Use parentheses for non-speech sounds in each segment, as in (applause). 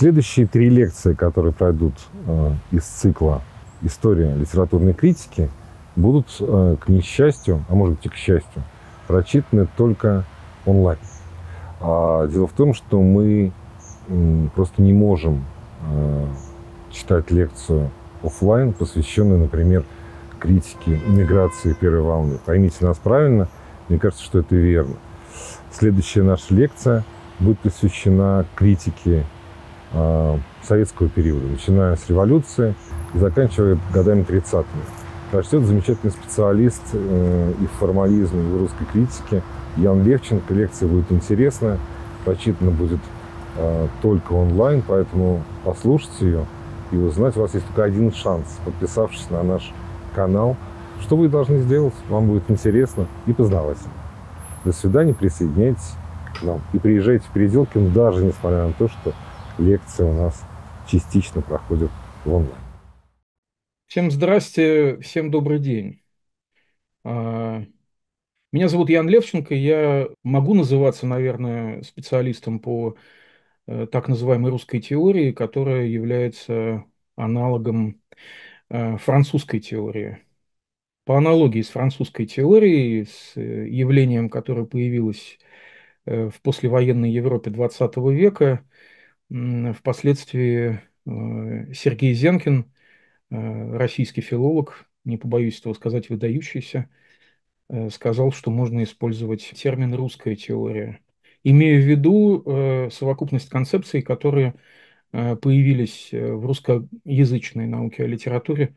Следующие три лекции, которые пройдут э, из цикла «История литературной критики», будут, э, к несчастью, а может быть и к счастью, прочитаны только онлайн. А, дело в том, что мы просто не можем э, читать лекцию офлайн, посвященную, например, критике иммиграции первой волны. Поймите нас правильно, мне кажется, что это верно. Следующая наша лекция будет посвящена критике Э, советского периода, начиная с революции и заканчивая годами 30-ми. Нас замечательный специалист э, и в формализме, и в русской критике Ян Левченко. Лекция будет интересная, прочитана будет э, только онлайн, поэтому послушайте ее и узнать. У вас есть только один шанс, подписавшись на наш канал. Что вы должны сделать? Вам будет интересно и познавательно. До свидания, присоединяйтесь к нам и приезжайте в Переделкин, даже несмотря на то, что лекция у нас частично проходит в онлайн. Всем здрасте, всем добрый день. А, меня зовут Ян Левченко, я могу называться, наверное, специалистом по э, так называемой русской теории, которая является аналогом э, французской теории. По аналогии с французской теорией, с э, явлением, которое появилось в послевоенной Европе XX века, Впоследствии э, Сергей Зенкин, э, российский филолог, не побоюсь этого сказать, выдающийся, э, сказал, что можно использовать термин «русская теория», имея в виду совокупность концепций, которые появились в русскоязычной науке о литературе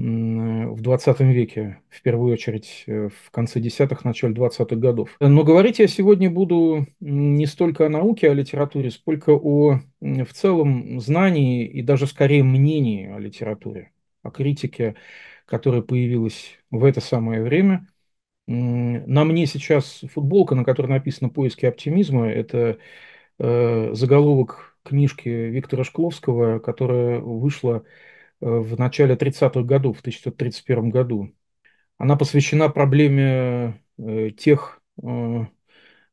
в 20 веке, в первую очередь э, в конце десятых, начале 20-х годов. Но говорить я сегодня буду не столько о науке, о литературе, сколько о в целом знании и даже скорее мнении о литературе, о критике, которая появилась в это самое время. На мне сейчас футболка, на которой написано «Поиски оптимизма». Это э, заголовок книжки Виктора Шкловского, которая вышла в Э, в начале 30-х годов, в 1931 году. Она посвящена проблеме э, тех э,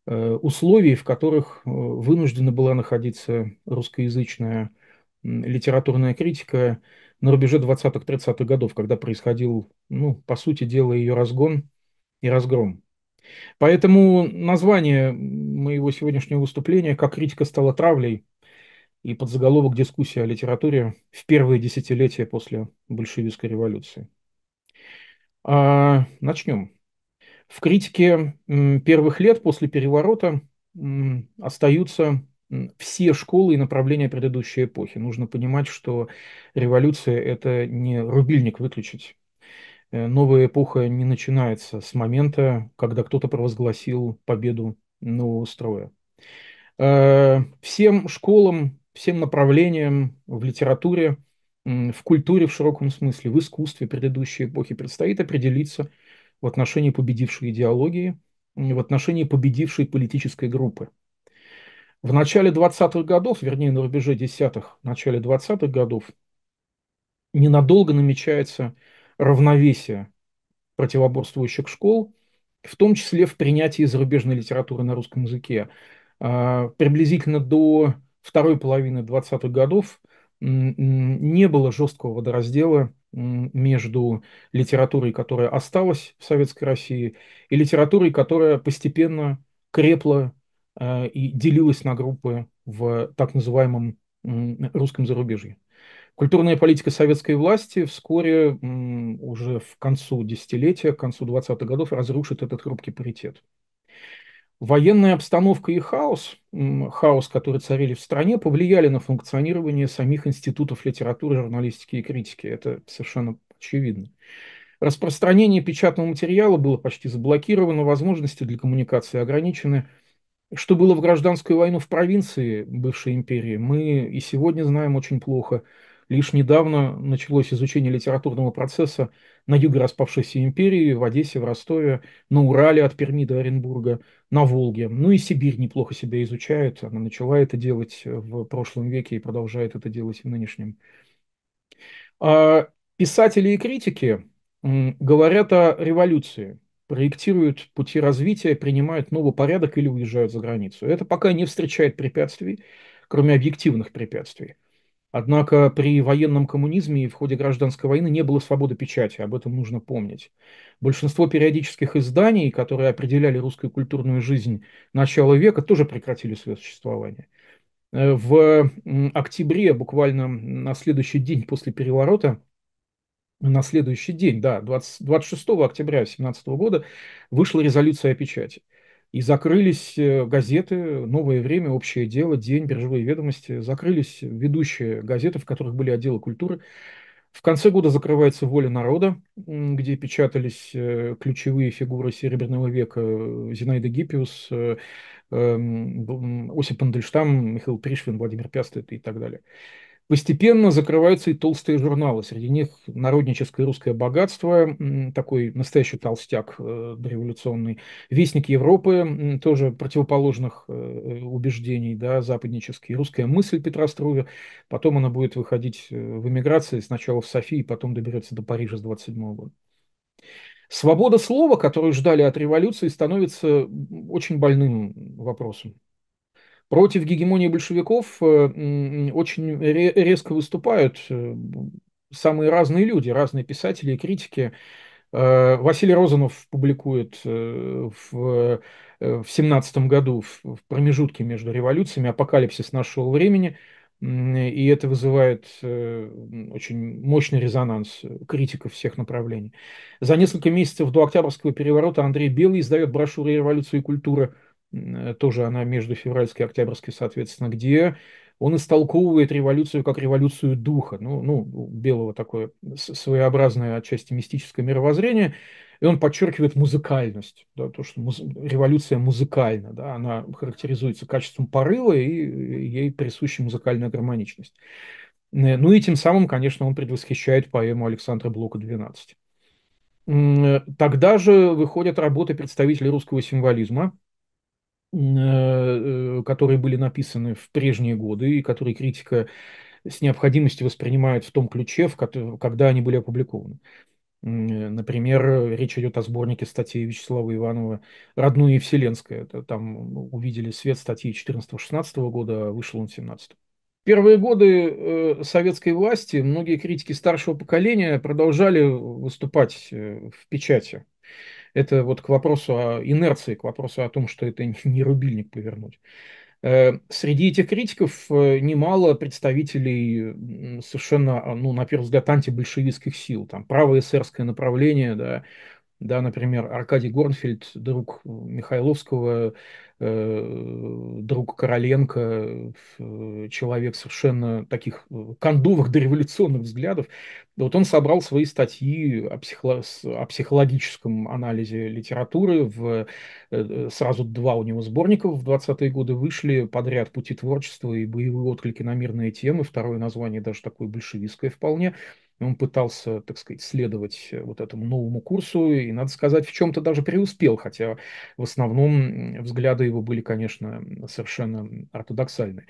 условий, в которых вынуждена была находиться русскоязычная литературная критика на рубеже 20-30-х годов, когда происходил, ну, по сути дела, ее разгон и разгром. Поэтому название моего сегодняшнего выступления «Как критика стала травлей» и подзаголовок «Дискуссия о литературе в первые десятилетия после большевистской революции». А, начнем. В критике первых лет после переворота остаются все школы и направления предыдущей эпохи. Нужно понимать, что революция – это не рубильник выключить. Э, новая эпоха не начинается с момента, когда кто-то провозгласил победу нового строя. А, всем школам всем направлениям в литературе, в культуре в широком смысле, в искусстве предыдущей эпохи предстоит определиться в отношении победившей идеологии, в отношении победившей политической группы. В начале 20-х годов, вернее, на рубеже 10-х, начале 20-х годов, ненадолго намечается равновесие противоборствующих школ, в том числе в принятии зарубежной литературы на русском языке. А, приблизительно до второй половины 20-х годов не было жесткого водораздела между литературой, которая осталась в Советской России, и литературой, которая постепенно крепла э, и делилась на группы в так называемом русском зарубежье. Культурная политика советской власти вскоре, уже в концу десятилетия, к концу 20-х годов, разрушит этот хрупкий паритет. Военная обстановка и хаос, хаос, который царили в стране, повлияли на функционирование самих институтов литературы, журналистики и критики. Это совершенно очевидно. Распространение печатного материала было почти заблокировано, возможности для коммуникации ограничены. Что было в гражданскую войну в провинции бывшей империи, мы и сегодня знаем очень плохо – Лишь недавно началось изучение литературного процесса на юге распавшейся империи, в Одессе, в Ростове, на Урале от Перми до Оренбурга, на Волге. Ну и Сибирь неплохо себя изучает. Она начала это делать в прошлом веке и продолжает это делать в нынешнем. А писатели и критики говорят о революции, проектируют пути развития, принимают новый порядок или уезжают за границу. Это пока не встречает препятствий, кроме объективных препятствий. Однако при военном коммунизме и в ходе гражданской войны не было свободы печати, об этом нужно помнить. Большинство периодических изданий, которые определяли русскую культурную жизнь начала века, тоже прекратили свое существование. Э, в октябре, буквально на следующий день после переворота, на следующий день, да, 20, 26 октября 2017 года вышла резолюция о печати. И закрылись э, газеты «Новое время», «Общее дело», «День», «Биржевые ведомости». Закрылись ведущие газеты, в которых были отделы культуры. В конце года закрывается «Воля народа», где печатались э, ключевые фигуры Серебряного века э, Зинаида Гиппиус, эм, Осип Андельштам, Михаил Пришвин, Владимир Пястый и так далее. Постепенно закрываются и толстые журналы. Среди них «Народническое русское богатство», такой настоящий толстяк э, революционный «Вестник Европы», тоже противоположных э, э, убеждений, да, западнический, «Русская мысль» Петра Струве. Потом она будет выходить в эмиграции, сначала в Софии, потом доберется до Парижа с 27 года. Свобода слова, которую ждали от революции, становится очень больным вопросом. Против гегемонии большевиков э, очень резко выступают э, самые разные люди, разные писатели и критики. Э, Василий Розанов публикует в в семнадцатом году, в промежутке между революциями, апокалипсис нашего времени, и это вызывает очень мощный резонанс критиков всех направлений. За несколько месяцев до Октябрьского переворота Андрей Белый издает брошюры «Революция и культура», Э, тоже она между февральской и октябрьской, соответственно, где он истолковывает революцию как революцию духа, ну, ну белого такое своеобразное отчасти мистическое мировоззрение, и он подчеркивает музыкальность, да, то, что муз... революция музыкальна, да, она характеризуется качеством порыва и ей присуща музыкальная гармоничность. Э, ну и тем самым, конечно, он предвосхищает поэму Александра Блока «12». Э, тогда же выходят работы представителей русского символизма, Э, э, которые были написаны в прежние годы и которые критика с необходимостью воспринимает в том ключе, в котором, когда они были опубликованы. Э, например, речь идет о сборнике статей Вячеслава Иванова «Родную и вселенская». Это там увидели свет статьи 14-16 года, а вышел он в 17 Первые годы советской власти многие критики старшего поколения продолжали выступать в печати. Это вот к вопросу о инерции, к вопросу о том, что это (laughs) не рубильник повернуть. Э, среди этих критиков э, немало представителей совершенно, а, ну, на первый взгляд, антибольшевистских сил. Там правое эсерское направление, да, да, например, Аркадий Горнфельд, друг э, Михайловского, Э, друг Короленко, э, человек совершенно таких э, кондовых дореволюционных взглядов, вот он собрал свои статьи о, психо о психологическом анализе литературы. В... Сразу два у него сборника в 20-е годы вышли подряд «Пути творчества» и «Боевые отклики на мирные темы». Второе название даже такое большевистское вполне – и он пытался, так сказать, следовать э, вот этому новому курсу, и, надо сказать, в чем-то даже преуспел, хотя в основном взгляды его были, конечно, совершенно ортодоксальны.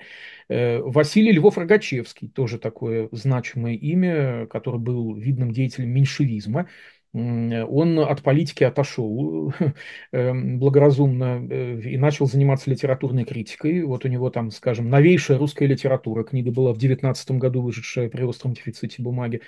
Э, Василий Львов Рогачевский, тоже такое значимое имя, э, который был видным деятелем меньшевизма, Э, он от политики отошел (laughs) эм, благоразумно э, и начал заниматься литературной критикой. Вот у него там, скажем, новейшая русская литература. Книга была в 19 году вышедшая при остром дефиците бумаги.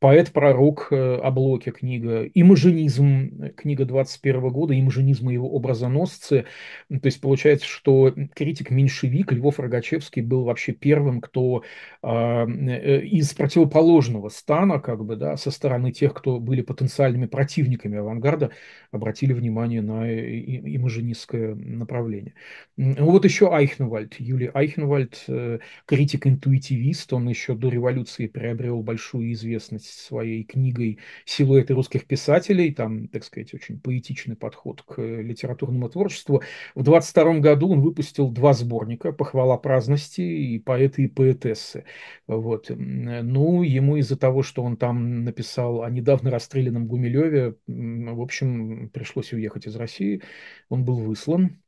Поэт-пророк э, о книга. Имажинизм, книга 21 года, имажинизм и его образоносцы. То есть получается, что критик-меньшевик Львов Рогачевский был вообще первым, кто а, из противоположного стана, как бы, да, со стороны тех, кто были потенциально потенциальными противниками авангарда обратили внимание на имажинистское направление. Вот еще Айхенвальд, Юлий Айхенвальд, э, критик-интуитивист, он еще до революции приобрел большую известность своей книгой «Силуэты русских писателей», там, так сказать, очень поэтичный подход к литературному творчеству. В 22 году он выпустил два сборника «Похвала праздности» и «Поэты и поэтессы». Вот. Ну, ему из-за того, что он там написал о недавно расстрелянном Гумилеве, в общем, пришлось уехать из России. Он был выслан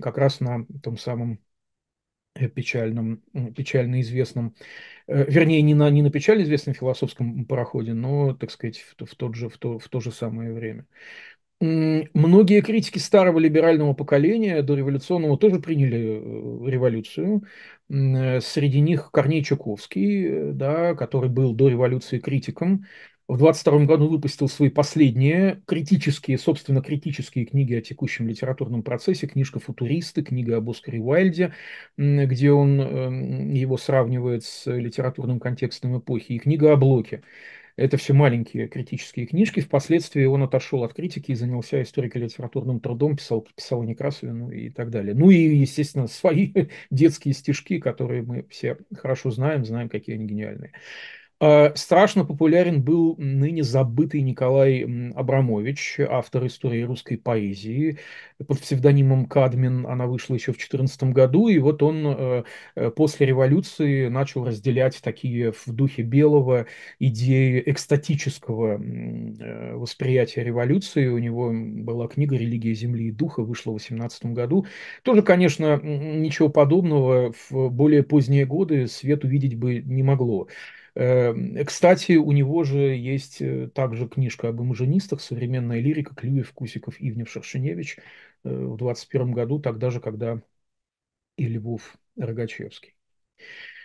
как раз на том самом э, печальном, печально известном, э, вернее, не на, не на печально известном философском пароходе, но, так сказать, в, в, тот же, в, то, в то же самое время. Многие критики старого либерального поколения, до революционного тоже приняли э, революцию. Среди них Корней Чуковский, да, который был до революции критиком, в 22 году выпустил свои последние критические, собственно, критические книги о текущем литературном процессе. Книжка «Футуристы», книга об Оскаре Уайльде, где он эм, его сравнивает с литературным контекстом эпохи, и книга о Блоке. Это все маленькие критические книжки. Впоследствии он отошел от критики и занялся историко-литературным трудом, писал, писал о Некрасовину и так далее. Ну и, естественно, свои (laughs) детские стишки, которые мы все хорошо знаем, знаем, какие они гениальные. Э, страшно популярен был ныне забытый Николай Абрамович, автор истории русской поэзии. Под псевдонимом Кадмин она вышла еще в 2014 году, и вот он э, э, после революции начал разделять такие в духе белого идеи экстатического восприятия революции. У него была книга «Религия земли и духа», вышла в 2018 году. Тоже, конечно, ничего подобного в более поздние годы свет увидеть бы не могло. Эм, кстати, у него же есть э, также книжка об имажинистах «Современная лирика» Клюев, Кусиков, Ивнев, Шершеневич э, в 21 году, тогда же, когда и Львов Рогачевский.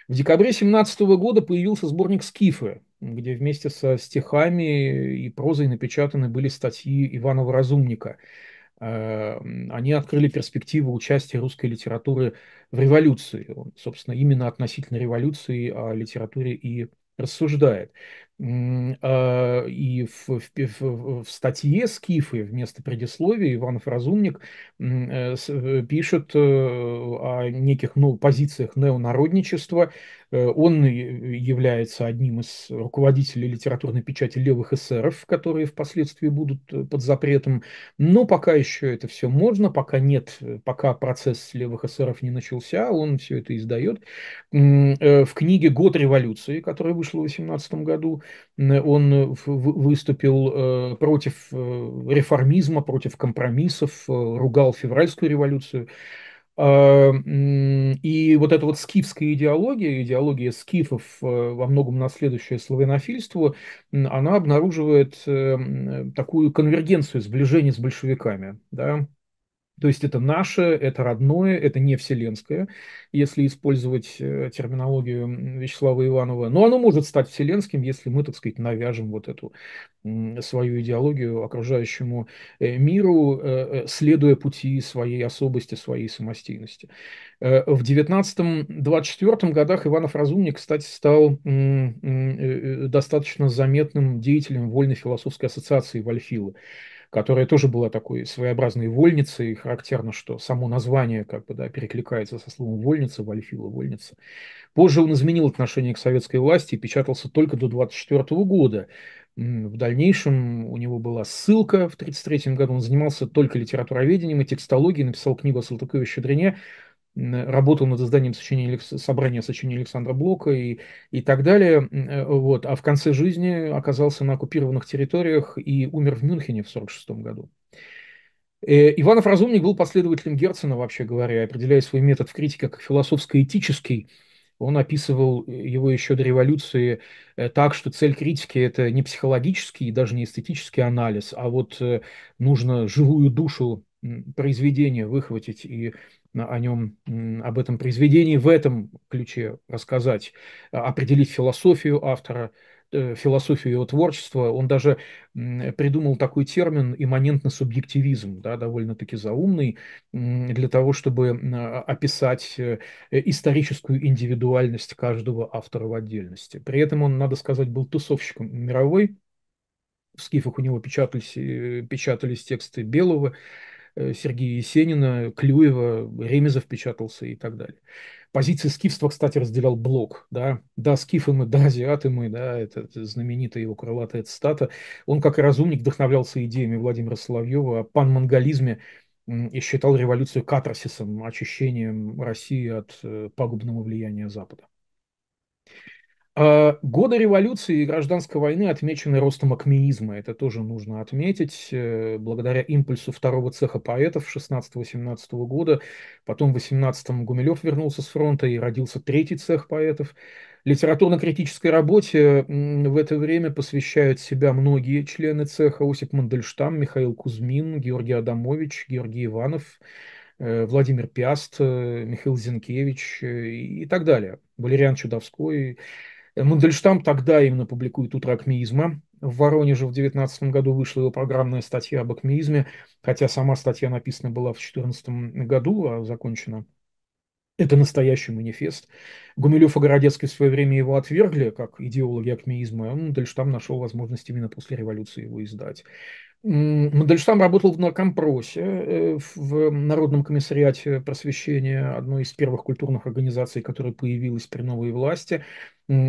В декабре 17 года появился сборник «Скифы», где вместе со стихами и прозой напечатаны были статьи Иванова Разумника. Эм, они открыли перспективу участия русской литературы в революции. собственно, именно относительно революции о литературе и рассуждает. А, и в, в, в статье Скифы вместо предисловия Иванов Разумник э, э, пишет э, о неких ну, позициях неонародничества, Э, он э, является одним из руководителей литературной печати левых эсеров, которые впоследствии будут э, под запретом. Но пока еще это все можно, пока нет, пока процесс левых эсеров не начался, он все это издает. В книге «Год революции», которая вышла в 2018 году, он выступил против реформизма, против компромиссов, ругал февральскую революцию. А, и вот эта вот скифская идеология, идеология скифов, э, во многом наследующая славянофильству, она обнаруживает э, такую конвергенцию, сближение с большевиками. Да? То есть это наше, это родное, это не вселенское, если использовать э, терминологию Вячеслава Иванова. Но оно может стать вселенским, если мы, так сказать, навяжем вот эту свою идеологию окружающему э, миру, э, следуя пути своей особости, своей самостийности. В 19-24 годах Иванов Разумник, кстати, стал достаточно заметным деятелем Вольной философской ассоциации Вальфилы которая тоже была такой своеобразной вольницей. И характерно, что само название как бы, да, перекликается со словом вольница, Вальфила вольница. Позже он изменил отношение к советской власти и печатался только до 1924 года. В дальнейшем у него была ссылка в 1933 году. Он занимался только литературоведением и текстологией, написал книгу о Салтыкове-Щедрине работал над изданием сочинения, собрания сочинений Александра Блока и, и так далее. Э, вот. А в конце жизни оказался на оккупированных территориях и умер в Мюнхене в 1946 году. Э, Иванов Разумник был последователем Герцена, вообще говоря, определяя свой метод в критике как философско-этический. Он описывал э, его еще до революции так, что цель критики – это не психологический и даже не эстетический анализ, а вот нужно живую душу произведения выхватить и о нем, об этом произведении в этом ключе рассказать, а, определить философию автора, э, философию его творчества. Он даже придумал такой термин имманентно-субъективизм, да, довольно-таки заумный, для того, чтобы а, описать э, историческую индивидуальность каждого автора в отдельности. При этом он, надо сказать, был тусовщиком мировой. В скифах у него печатались, э, печатались тексты Белого, Э, Сергея Есенина, Клюева, Ремезов печатался и так далее. Позиции скифства, кстати, разделял Блок. Да, да скифы мы, да азиаты мы, да, это, это знаменитая его крылатая цитата. Он, как и разумник, вдохновлялся идеями Владимира Соловьева о панмонголизме и считал революцию катарсисом, очищением России от э, пагубного влияния Запада. А, годы революции и гражданской войны отмечены ростом акмеизма, это тоже нужно отметить. Э, благодаря импульсу второго цеха поэтов 16-18 года, потом в 18-м Гумилев вернулся с фронта и родился третий цех поэтов. Литературно-критической работе в это время посвящают себя многие члены цеха. Осип Мандельштам, Михаил Кузьмин, Георгий Адамович, Георгий Иванов, э, Владимир Пиаст, э, Михаил Зинкевич и так далее. Валериан Чудовской, Мандельштам тогда именно публикует «Утро акмеизма». В Воронеже в 19 году вышла его программная статья об акмеизме, хотя сама статья написана была в 14 году, а закончена это настоящий манифест. Гумилев и Городецкий в свое время его отвергли как идеологи акмеизма, а Мандельштам нашел возможность именно после революции его издать. Мандельштам работал в наркомпросе, э, в Народном комиссариате просвещения, одной из первых культурных организаций, которая появилась при новой власти.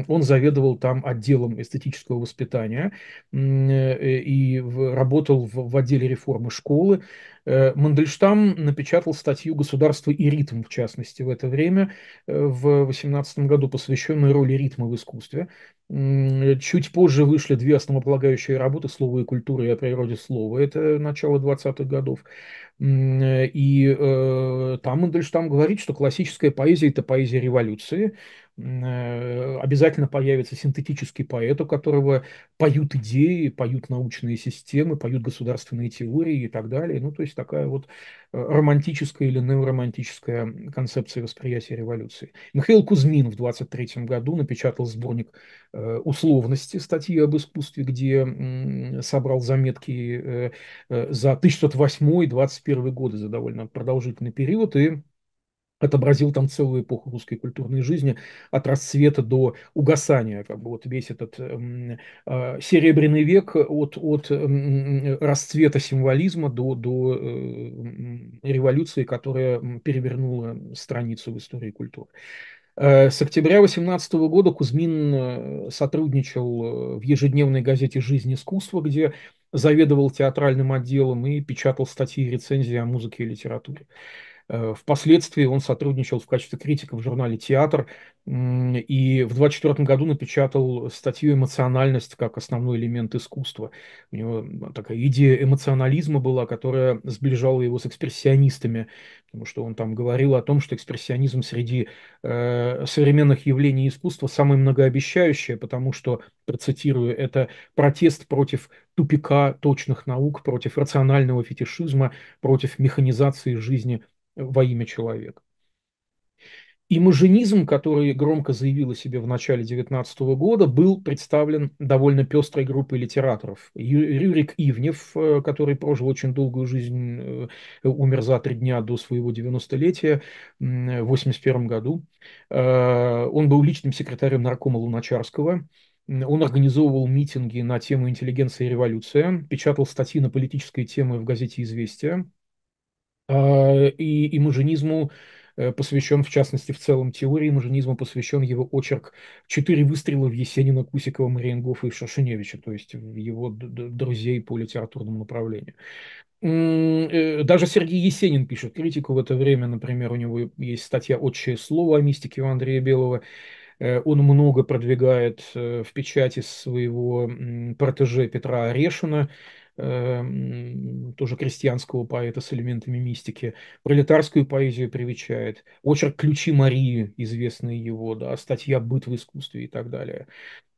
Он заведовал там отделом эстетического воспитания э, и работал в отделе реформы школы. Э, Мандельштам напечатал статью «Государство и ритм», в частности, в это время, э, в 18 году, посвященную роли ритма в искусстве. Чуть позже вышли две основополагающие работы «Слово и культура» и «О природе слова». Это начало 20-х годов. И там Мандельштам говорит, что классическая поэзия – это поэзия революции – Э, обязательно появится синтетический поэт, у которого поют идеи, поют научные системы, поют государственные теории и так далее. Ну, то есть такая вот э, романтическая или неоромантическая концепция восприятия революции. Михаил Кузьмин в 23 году напечатал сборник э, условности статьи об искусстве, где собрал заметки за 1908 21 годы, за довольно продолжительный период, и отобразил там целую эпоху русской культурной жизни от расцвета до угасания, как бы вот весь этот эм, э, серебряный век от, от эм, э, расцвета символизма до, до э, революции, которая перевернула страницу в истории культуры. Э, с октября 2018 года Кузьмин э, сотрудничал э, в ежедневной газете «Жизнь искусства», где заведовал театральным отделом и печатал статьи и рецензии о музыке и литературе. Э, впоследствии он сотрудничал в качестве критика в журнале «Театр» и в 24 году напечатал статью «Эмоциональность как основной элемент искусства». У него такая идея эмоционализма была, которая сближала его с экспрессионистами, потому что он там говорил о том, что экспрессионизм среди э, современных явлений искусства самое многообещающее, потому что, процитирую, это протест против тупика точных наук, против рационального фетишизма, против механизации жизни – во имя человека. Имажинизм, который громко заявил о себе в начале 19 года, был представлен довольно пестрой группой литераторов. Рюрик Ивнев, э, который прожил очень долгую жизнь, э, умер за три дня до своего 90-летия в 81 году. Э, он был личным секретарем наркома Луначарского. Он организовывал митинги на тему интеллигенции и революция», печатал статьи на политические темы в газете «Известия», а, и имажинизму э, посвящен, в частности, в целом теории имажинизма, посвящен его очерк «Четыре выстрела в Есенина, Кусикова, Мариенгофа и Шашеневича, то есть его друзей по литературному направлению. Э, даже Сергей Есенин пишет критику в это время, например, у него есть статья «Отчее слово» о мистике у Андрея Белого, э, он много продвигает в печати своего протеже Петра Орешина, Эм, тоже крестьянского поэта с элементами мистики, пролетарскую поэзию привечает, очерк «Ключи Марии», известный его, да, статья «Быт в искусстве» и так далее.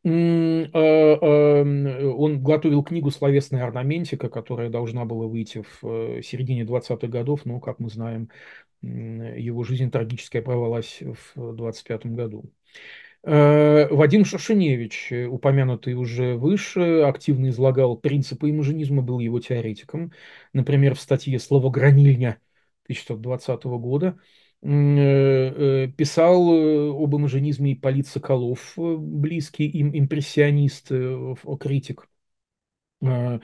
А, эм, он готовил книгу «Словесная орнаментика», которая должна была выйти в э, середине 20-х годов, но, как мы знаем, его жизнь трагическая провалась в 25 году. Э, Вадим Шашиневич, э, упомянутый уже выше, активно излагал принципы имажинизма, был его теоретиком. Например, в статье «Слово гранильня» 1920 года э, писал об имажинизме и Полит Соколов, близкий им импрессионист, критик. А,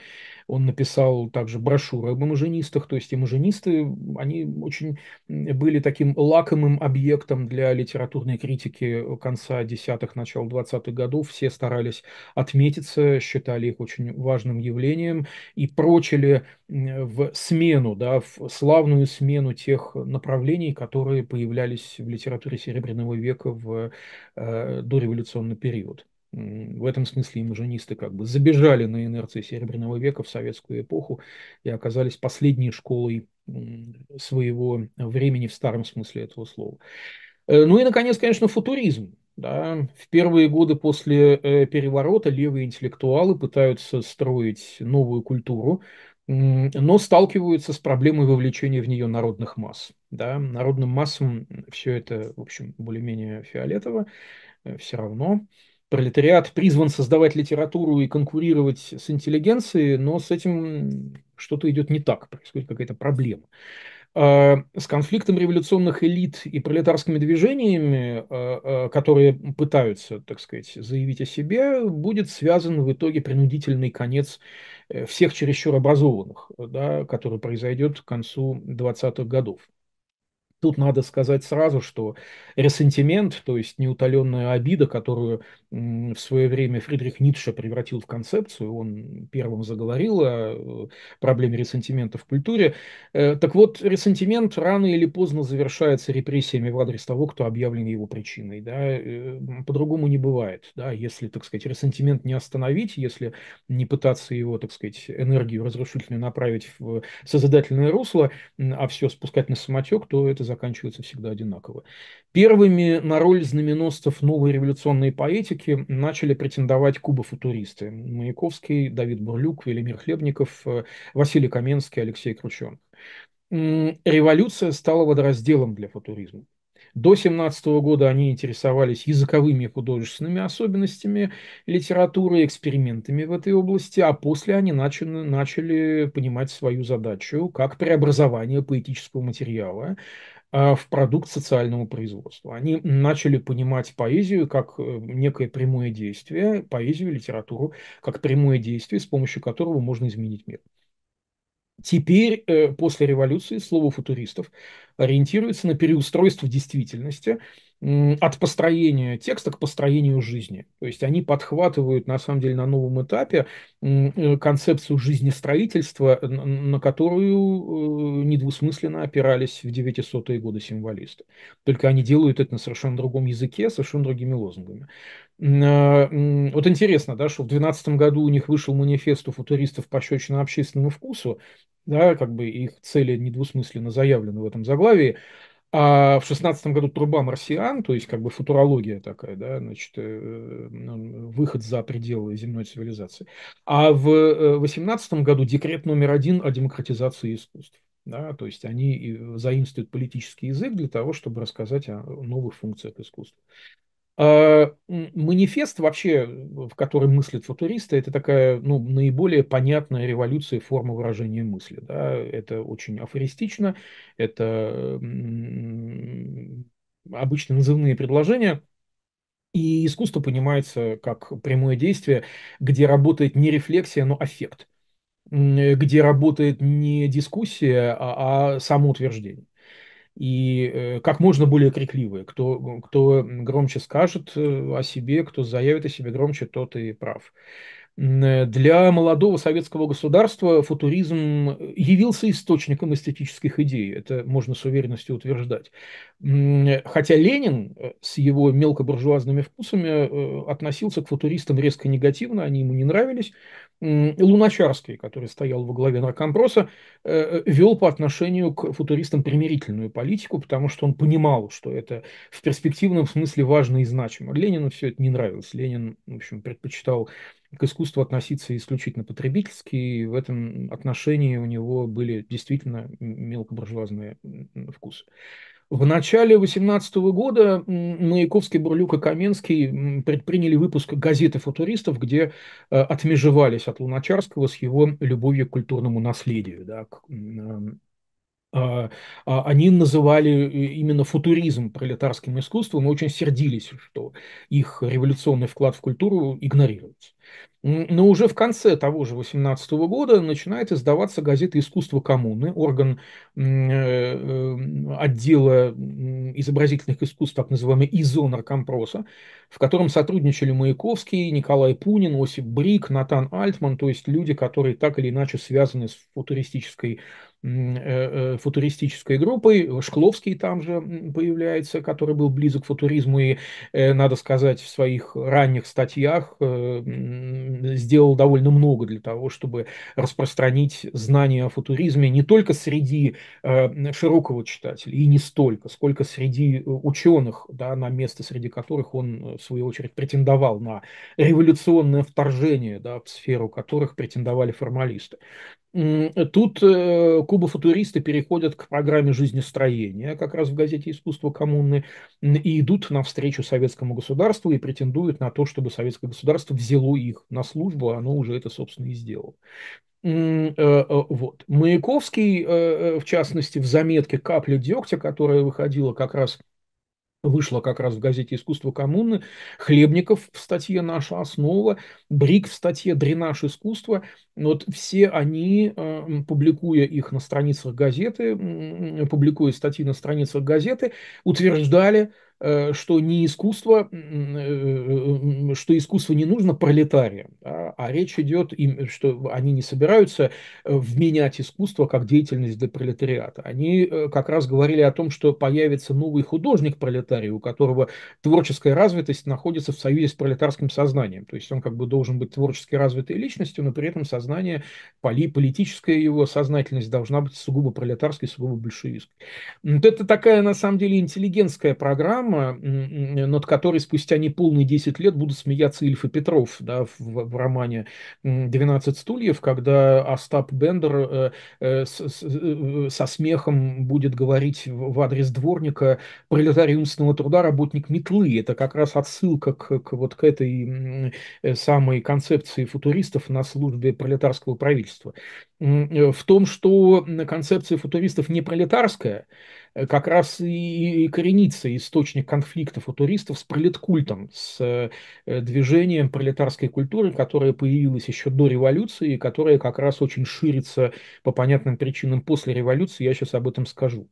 он написал также брошюры об имажинистах, то есть имажинисты, они очень были таким лакомым объектом для литературной критики конца десятых, начала двадцатых годов. Все старались отметиться, считали их очень важным явлением и прочили в смену, да, в славную смену тех направлений, которые появлялись в литературе Серебряного века в э, дореволюционный период в этом смысле имажинисты как бы забежали на инерции Серебряного века в советскую эпоху и оказались последней школой своего времени в старом смысле этого слова. Э, ну и, наконец, конечно, футуризм. Да. В первые годы после э, переворота левые интеллектуалы пытаются строить новую культуру, но сталкиваются с проблемой вовлечения в нее народных масс. Да. Народным массам все это, в общем, более-менее фиолетово, э, все равно пролетариат призван создавать литературу и конкурировать с интеллигенцией, но с этим что-то идет не так, происходит какая-то проблема. А, с конфликтом революционных элит и пролетарскими движениями, а, а, которые пытаются, так сказать, заявить о себе, будет связан в итоге принудительный конец э, всех чересчур образованных, да, который произойдет к концу 20-х годов. Тут надо сказать сразу, что ресентимент, то есть неутоленная обида, которую в свое время Фридрих Ницше превратил в концепцию, он первым заговорил о э, проблеме ресентимента в культуре. Э, так вот, ресентимент рано или поздно завершается репрессиями в адрес того, кто объявлен его причиной. Да? Э, по-другому не бывает. Да? Если, так сказать, ресентимент не остановить, если не пытаться его, так сказать, энергию разрушительную направить в созидательное русло, а все спускать на самотек, то это заканчиваются всегда одинаково. Первыми на роль знаменосцев новой революционной поэтики начали претендовать кубо-футуристы: Маяковский, Давид Бурлюк, Велимир Хлебников, э, Василий Каменский, Алексей Крученко. Революция стала водоразделом для футуризма. До 17 года они интересовались языковыми и художественными особенностями литературы, экспериментами в этой области, а после они начали, начали понимать свою задачу как преобразование поэтического материала а, в продукт социального производства. Они начали понимать поэзию как э, некое прямое действие, поэзию, литературу как прямое действие, с помощью которого можно изменить мир. Теперь, э, после революции, слово футуристов ориентируется на переустройство действительности – от построения текста к построению жизни. То есть они подхватывают, на самом деле, на новом этапе э, концепцию жизнестроительства, на которую э, недвусмысленно опирались в 900-е годы символисты. Только они делают это на совершенно другом языке, совершенно другими лозунгами. А, вот интересно, да, что в 2012 году у них вышел манифест у футуристов по общественному вкусу, да, как бы их цели недвусмысленно заявлены в этом заглавии, а в шестнадцатом году «Труба марсиан», то есть как бы футурология такая, да, значит, э, ну, выход за пределы земной цивилизации. А в э, восемнадцатом году декрет номер один о демократизации искусств. Да, то есть они э, заимствуют политический язык для того, чтобы рассказать о новых функциях искусства. А, манифест вообще, э, в котором мыслят футуристы, это такая ну, наиболее понятная революция формы выражения мысли. Да? Это очень афористично, это обычно назывные предложения, и искусство понимается как прямое действие, где работает не рефлексия, но аффект, где работает не дискуссия, а, а самоутверждение и э, как можно более крикливые. Кто, кто громче скажет э, о себе, кто заявит о себе громче, тот и прав. Э, для молодого советского государства футуризм явился источником эстетических идей, это можно с уверенностью утверждать. Э, хотя Ленин э, с его мелкобуржуазными вкусами относился к футуристам резко негативно, они ему не нравились. Луначарский, который стоял во главе наркомпроса, вел по отношению к футуристам примирительную политику, потому что он понимал, что это в перспективном смысле важно и значимо. Ленину все это не нравилось. Ленин, в общем, предпочитал к искусству относиться исключительно потребительски, и в этом отношении у него были действительно мелкобуржуазные вкусы. В начале 18 года Маяковский, Бурлюк и Каменский предприняли выпуск газеты футуристов, где э, отмежевались от Луначарского с его любовью к культурному наследию, да, к э, а, а они называли э, именно футуризм пролетарским искусством и очень сердились, что их революционный вклад в культуру игнорируется. Но уже в конце того же 18 года начинает издаваться газета «Искусство коммуны», орган э, э, отдела изобразительных искусств, так называемый Изонар наркомпроса, в котором сотрудничали Маяковский, Николай Пунин, Осип Брик, Натан Альтман, то есть люди, которые так или иначе связаны с футуристической Э, э, футуристической группой. Шкловский там же появляется, который был близок к футуризму и, э, надо сказать, в своих ранних статьях сделал довольно много для того, чтобы распространить знания о футуризме не только среди широкого читателя, и не столько, сколько среди ученых, да, на место среди которых он, в свою очередь, претендовал на революционное вторжение, да, в сферу которых претендовали формалисты. Тут э, Куба футуристы переходят к программе жизнестроения, как раз в газете «Искусство коммуны», и идут навстречу советскому государству и претендуют на то, чтобы советское государство взяло их на службу, а оно уже это, собственно, и сделало. Э, э, вот. Маяковский, в частности, в заметке «Капля дегтя», которая выходила как раз вышла как раз в газете «Искусство коммуны», Хлебников в статье «Наша основа», Брик в статье «Дренаж искусства». Вот все они, э, публикуя их на страницах газеты, публикуя статьи на страницах газеты, утверждали, Э, что не искусство, э, что искусство не нужно пролетариям, да, а речь идет, им, что они не собираются э, вменять искусство как деятельность для пролетариата. Они как раз говорили о том, что появится новый художник пролетарий, у которого творческая развитость находится в союзе с пролетарским сознанием. То есть он как бы должен быть творчески развитой личностью, но при этом сознание, политическая его сознательность должна быть сугубо пролетарской, сугубо большевистской. Вот это такая, на самом деле, интеллигентская программа, тема, над которой спустя неполные 10 лет будут смеяться Ильф и Петров да, в, в романе «12 стульев», когда Остап Бендер э, э с, с, э, э, со смехом будет говорить в адрес дворника «Пролетарий умственного труда, работник метлы». Это как раз отсылка к, к, вот к этой самой концепции футуристов на службе пролетарского правительства. Э, в том, что концепция футуристов не пролетарская, э, как раз и коренится источник конфликта футуристов с пролеткультом, с э, движением пролетарской культуры, которая появилась еще до революции, и которая как раз очень ширится по понятным причинам после революции, я сейчас об этом скажу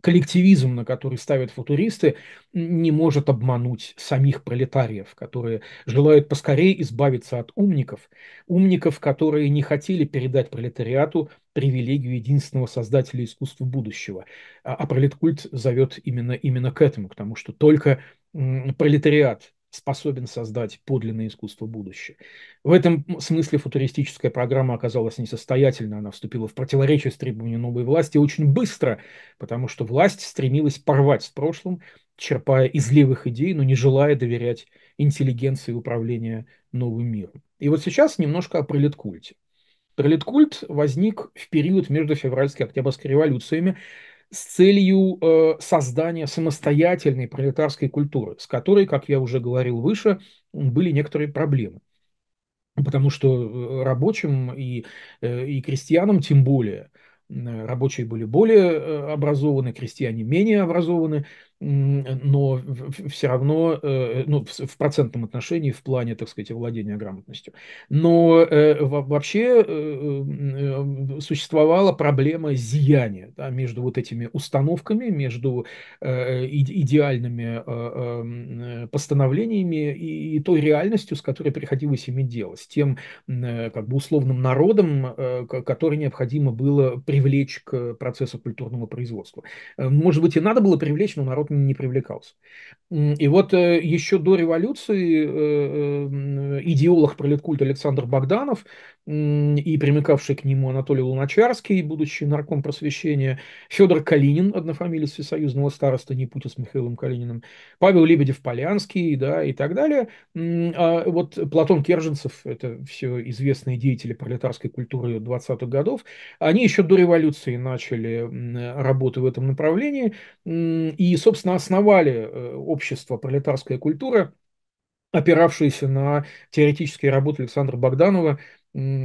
коллективизм, на который ставят футуристы, не может обмануть самих пролетариев, которые желают поскорее избавиться от умников, умников, которые не хотели передать пролетариату привилегию единственного создателя искусства будущего. А, а пролеткульт зовет именно, именно к этому, к тому, что только пролетариат способен создать подлинное искусство будущего. В этом смысле футуристическая программа оказалась несостоятельной, она вступила в противоречие с требованиями новой власти очень быстро, потому что власть стремилась порвать с прошлым, черпая из левых идей, но не желая доверять интеллигенции управления новым миром. И вот сейчас немножко о пролеткульте. Пролеткульт возник в период между февральской и октябрьской революциями, с целью э, создания самостоятельной пролетарской культуры, с которой, как я уже говорил выше, были некоторые проблемы. Потому что э, рабочим и, э, и крестьянам тем более, э, рабочие были более образованы, крестьяне менее образованы, но все равно э, ну, в процентном отношении в плане, так сказать, владения грамотностью. Но э, вообще э, существовала проблема зияния да, между вот этими установками, между идеальными эм, постановлениями и той реальностью, с которой приходилось иметь дело, с тем как бы условным народом, который необходимо было привлечь к процессу культурного производства. Может быть, и надо было привлечь, но народ не привлекался. И вот э, еще до революции э, э, идеолог пролеткульт Александр Богданов и примыкавший к нему Анатолий Луначарский, будущий нарком просвещения, Федор Калинин, однофамилец всесоюзного староста Непути с Михаилом Калининым, Павел Лебедев-Полянский да, и так далее. А вот Платон Керженцев, это все известные деятели пролетарской культуры 20-х годов, они еще до революции начали работу в этом направлении и, собственно, основали э, общество «Пролетарская культура», опиравшиеся на теоретические работы Александра Богданова –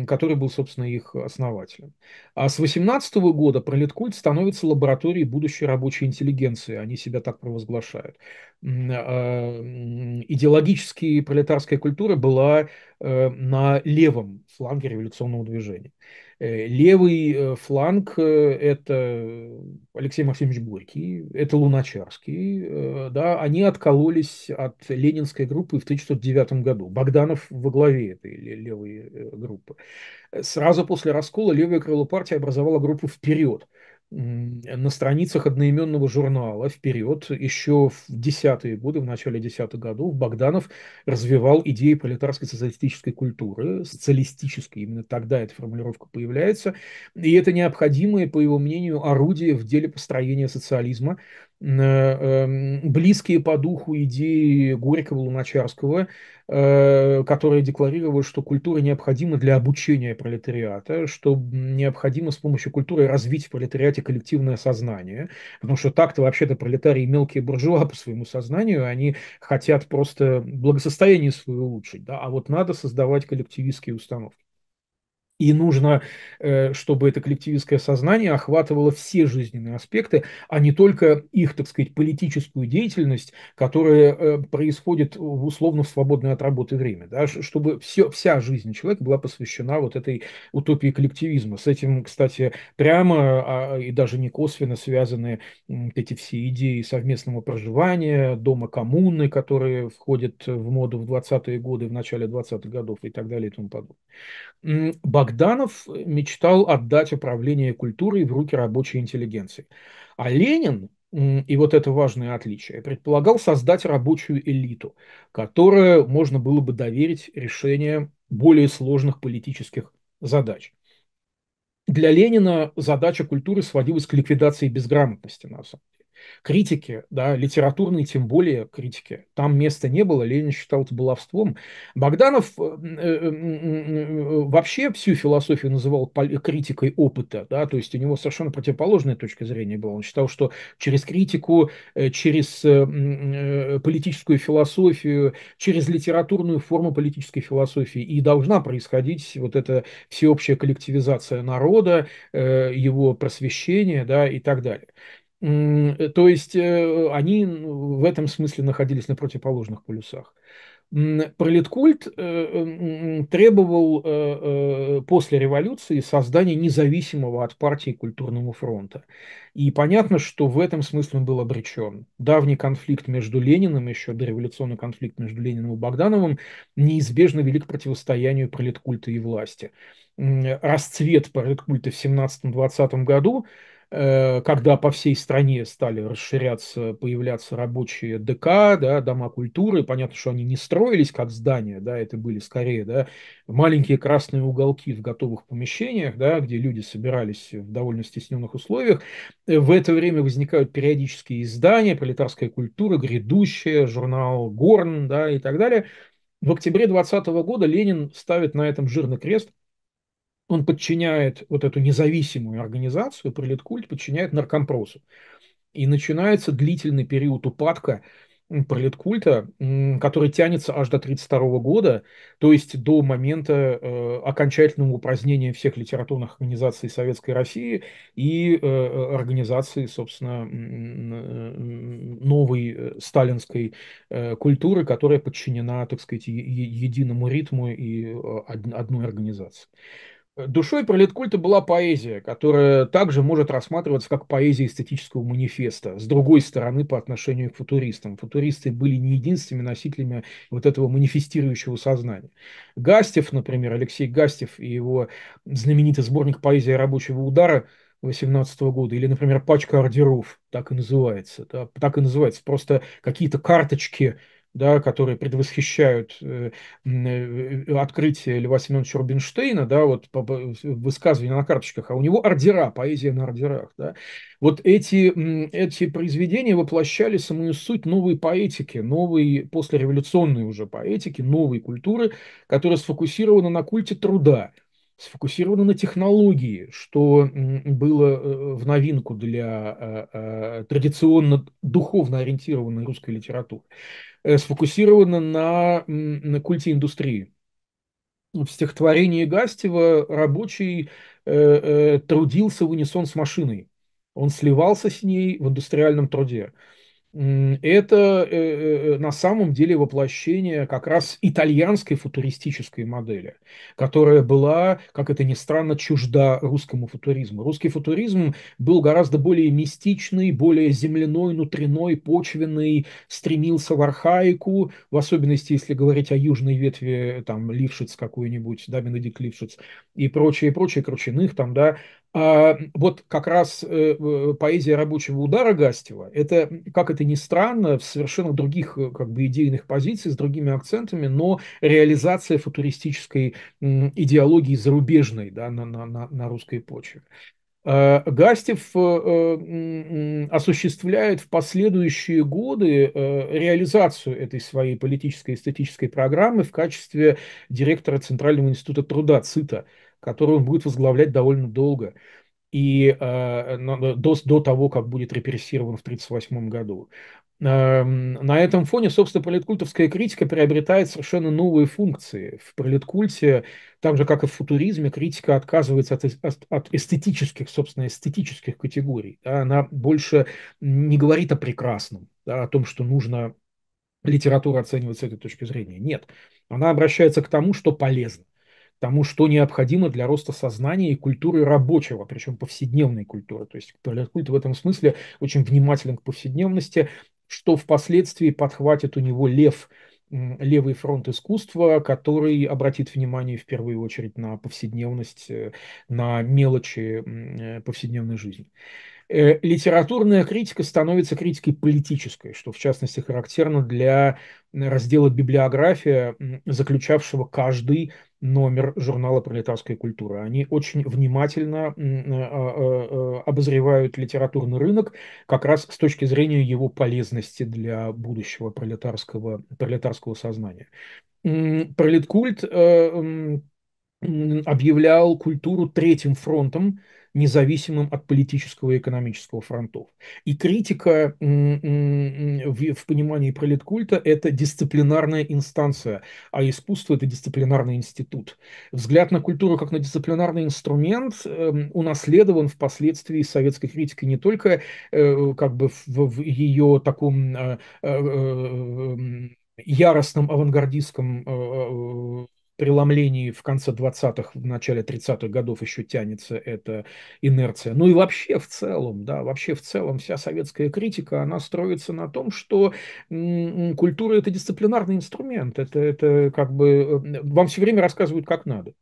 который был, собственно, их основателем. А с 18 го года пролеткульт становится лабораторией будущей рабочей интеллигенции, они себя так провозглашают. А, идеологически пролетарская культура была э, на левом фланге революционного движения. Э, левый э, фланг э, – это Алексей Максимович Горький, это Луначарский. Да, они откололись от ленинской группы в 1909 году. Богданов во главе этой левой группы. Сразу после раскола левое крыло партии образовало группу «Вперед», на страницах одноименного журнала вперед еще в десятые годы, в начале десятых годов Богданов развивал идеи пролетарской социалистической культуры, социалистической, именно тогда эта формулировка появляется, и это необходимое, по его мнению, орудие в деле построения социализма, Эм, близкие по духу идеи Горького, Луначарского, э, которые декларировали, что культура необходима для обучения пролетариата, что необходимо с помощью культуры развить в пролетариате коллективное сознание, потому что так-то вообще-то пролетарии мелкие буржуа по своему сознанию, они хотят просто благосостояние свое улучшить, да, а вот надо создавать коллективистские установки. И нужно, э, чтобы это коллективистское сознание охватывало все жизненные аспекты, а не только их, так сказать, политическую деятельность, которая э, происходит условно в свободное от работы время. Да? Чтобы все, вся жизнь человека была посвящена вот этой утопии коллективизма. С этим, кстати, прямо а, и даже не косвенно связаны эти все идеи совместного проживания, дома коммуны, которые входят в моду в 20-е годы, в начале 20-х годов и так далее и тому подобное. Богданов э, мечтал отдать управление культурой в руки рабочей интеллигенции. А Ленин, и вот это важное отличие, предполагал создать рабочую элиту, которая можно было бы доверить решение более сложных политических задач. Для Ленина задача культуры сводилась к ликвидации безграмотности нации. Критики, да, литературной тем более критики, там места не было, Ленин считал это баловством. Богданов э, э, э, вообще всю философию называл критикой опыта, да, то есть у него совершенно противоположная точка зрения была. Он считал, что через критику, через политическую философию, через литературную форму политической философии и должна происходить вот эта всеобщая коллективизация народа, его просвещение да, и так далее. Э, то есть э, они в этом смысле находились на противоположных полюсах. Пролеткульт э, требовал после революции создания независимого от партии культурного фронта. И понятно, что в этом смысле он был обречен. Давний конфликт между Лениным, еще дореволюционный конфликт между Лениным и Богдановым, неизбежно вели к противостоянию пролеткульта и власти. Расцвет пролеткульта в 17-20 году – Э, когда по всей стране стали расширяться, появляться рабочие ДК, да, дома культуры, понятно, что они не строились как здания, да, это были скорее да, маленькие красные уголки в готовых помещениях, да, где люди собирались в довольно стесненных условиях. В это время возникают периодические издания «Пролетарская культура», «Грядущая», журнал «Горн» да, и так далее. В октябре 2020 года Ленин ставит на этом жирный крест – он подчиняет вот эту независимую организацию, пролеткульт подчиняет наркомпросу. И начинается длительный период упадка пролеткульта, который тянется аж до 1932 года, то есть до момента э, окончательного упразднения всех литературных организаций Советской России и э, э организации, собственно, э, новой э, сталинской э, культуры, которая подчинена, так сказать, единому ритму и одной организации. Душой пролеткульта была поэзия, которая также может рассматриваться как поэзия эстетического манифеста. С другой стороны, по отношению к футуристам. Футуристы были не единственными носителями вот этого манифестирующего сознания. Гастев, например, Алексей Гастев и его знаменитый сборник «Поэзия рабочего удара» 18 года, или, например, «Пачка ордеров», так и называется. Да, так и называется. Просто какие-то карточки да, которые предвосхищают э, э, открытие Льва Семеновича Рубинштейна, да, вот высказывания на карточках, а у него ордера, поэзия на ордерах, да. Вот эти, эти произведения воплощали самую суть новой поэтики, новой послереволюционной уже поэтики, новой культуры, которая сфокусирована на культе труда – Сфокусировано на технологии, что было э, в новинку для э, э, традиционно духовно ориентированной русской литературы, Сфокусировано на, на культе индустрии. В стихотворении Гастева рабочий трудился в унисон с машиной. Он сливался с ней в индустриальном труде это э, э, э, на самом деле воплощение как раз итальянской футуристической модели, которая была, как это ни странно, чужда русскому футуризму. Русский футуризм был гораздо более мистичный, более земляной, внутренной, почвенный, стремился в архаику, в особенности, если говорить о южной ветви, там, Лившиц какой-нибудь, да, Бенедикт Лившиц и прочее, прочее, Кручиных, там, да, а, вот как раз э, поэзия рабочего удара Гастева, это, как это ни странно, в совершенно других э, как бы идейных позициях, с другими акцентами, но реализация футуристической идеологии зарубежной да, на, на, на русской почве. А, Гастев э, осуществляет в последующие годы реализацию этой своей политической и эстетической программы в качестве директора Центрального института труда ЦИТа – которую он будет возглавлять довольно долго и э, до, до того, как будет репрессирован в 1938 году. Э, на этом фоне, собственно, пролеткультовская критика приобретает совершенно новые функции. В пролеткульте, так же, как и в футуризме, критика отказывается от, от, от эстетических, собственно, эстетических категорий. Да? Она больше не говорит о прекрасном, да, о том, что нужно литературу оценивать с этой точки зрения. Нет, она обращается к тому, что полезно тому, что необходимо для роста сознания и культуры рабочего, причем повседневной культуры. То есть культ в этом смысле очень внимателен к повседневности, что впоследствии подхватит у него лев, левый фронт искусства, который обратит внимание в первую очередь на повседневность, э, на мелочи э, повседневной жизни. Э, литературная критика становится критикой политической, что в частности характерно для раздела библиография, заключавшего каждый номер журнала «Пролетарская культура». Они очень внимательно э, э, э, обозревают литературный рынок как раз с точки зрения его полезности для будущего пролетарского, пролетарского сознания. Пролеткульт объявлял культуру третьим фронтом независимым от политического и экономического фронтов. И критика в понимании пролеткульта – это дисциплинарная инстанция, а искусство – это дисциплинарный институт. Взгляд на культуру как на дисциплинарный инструмент эм, унаследован впоследствии советской критикой не только э, как бы в ее таком э, э, яростном авангардистском преломлении в конце 20-х, в начале 30-х годов еще тянется эта инерция. Ну и вообще в целом, да, вообще в целом вся советская критика, она строится на том, что культура – это дисциплинарный инструмент, это, это как бы, э, вам все время рассказывают, как надо.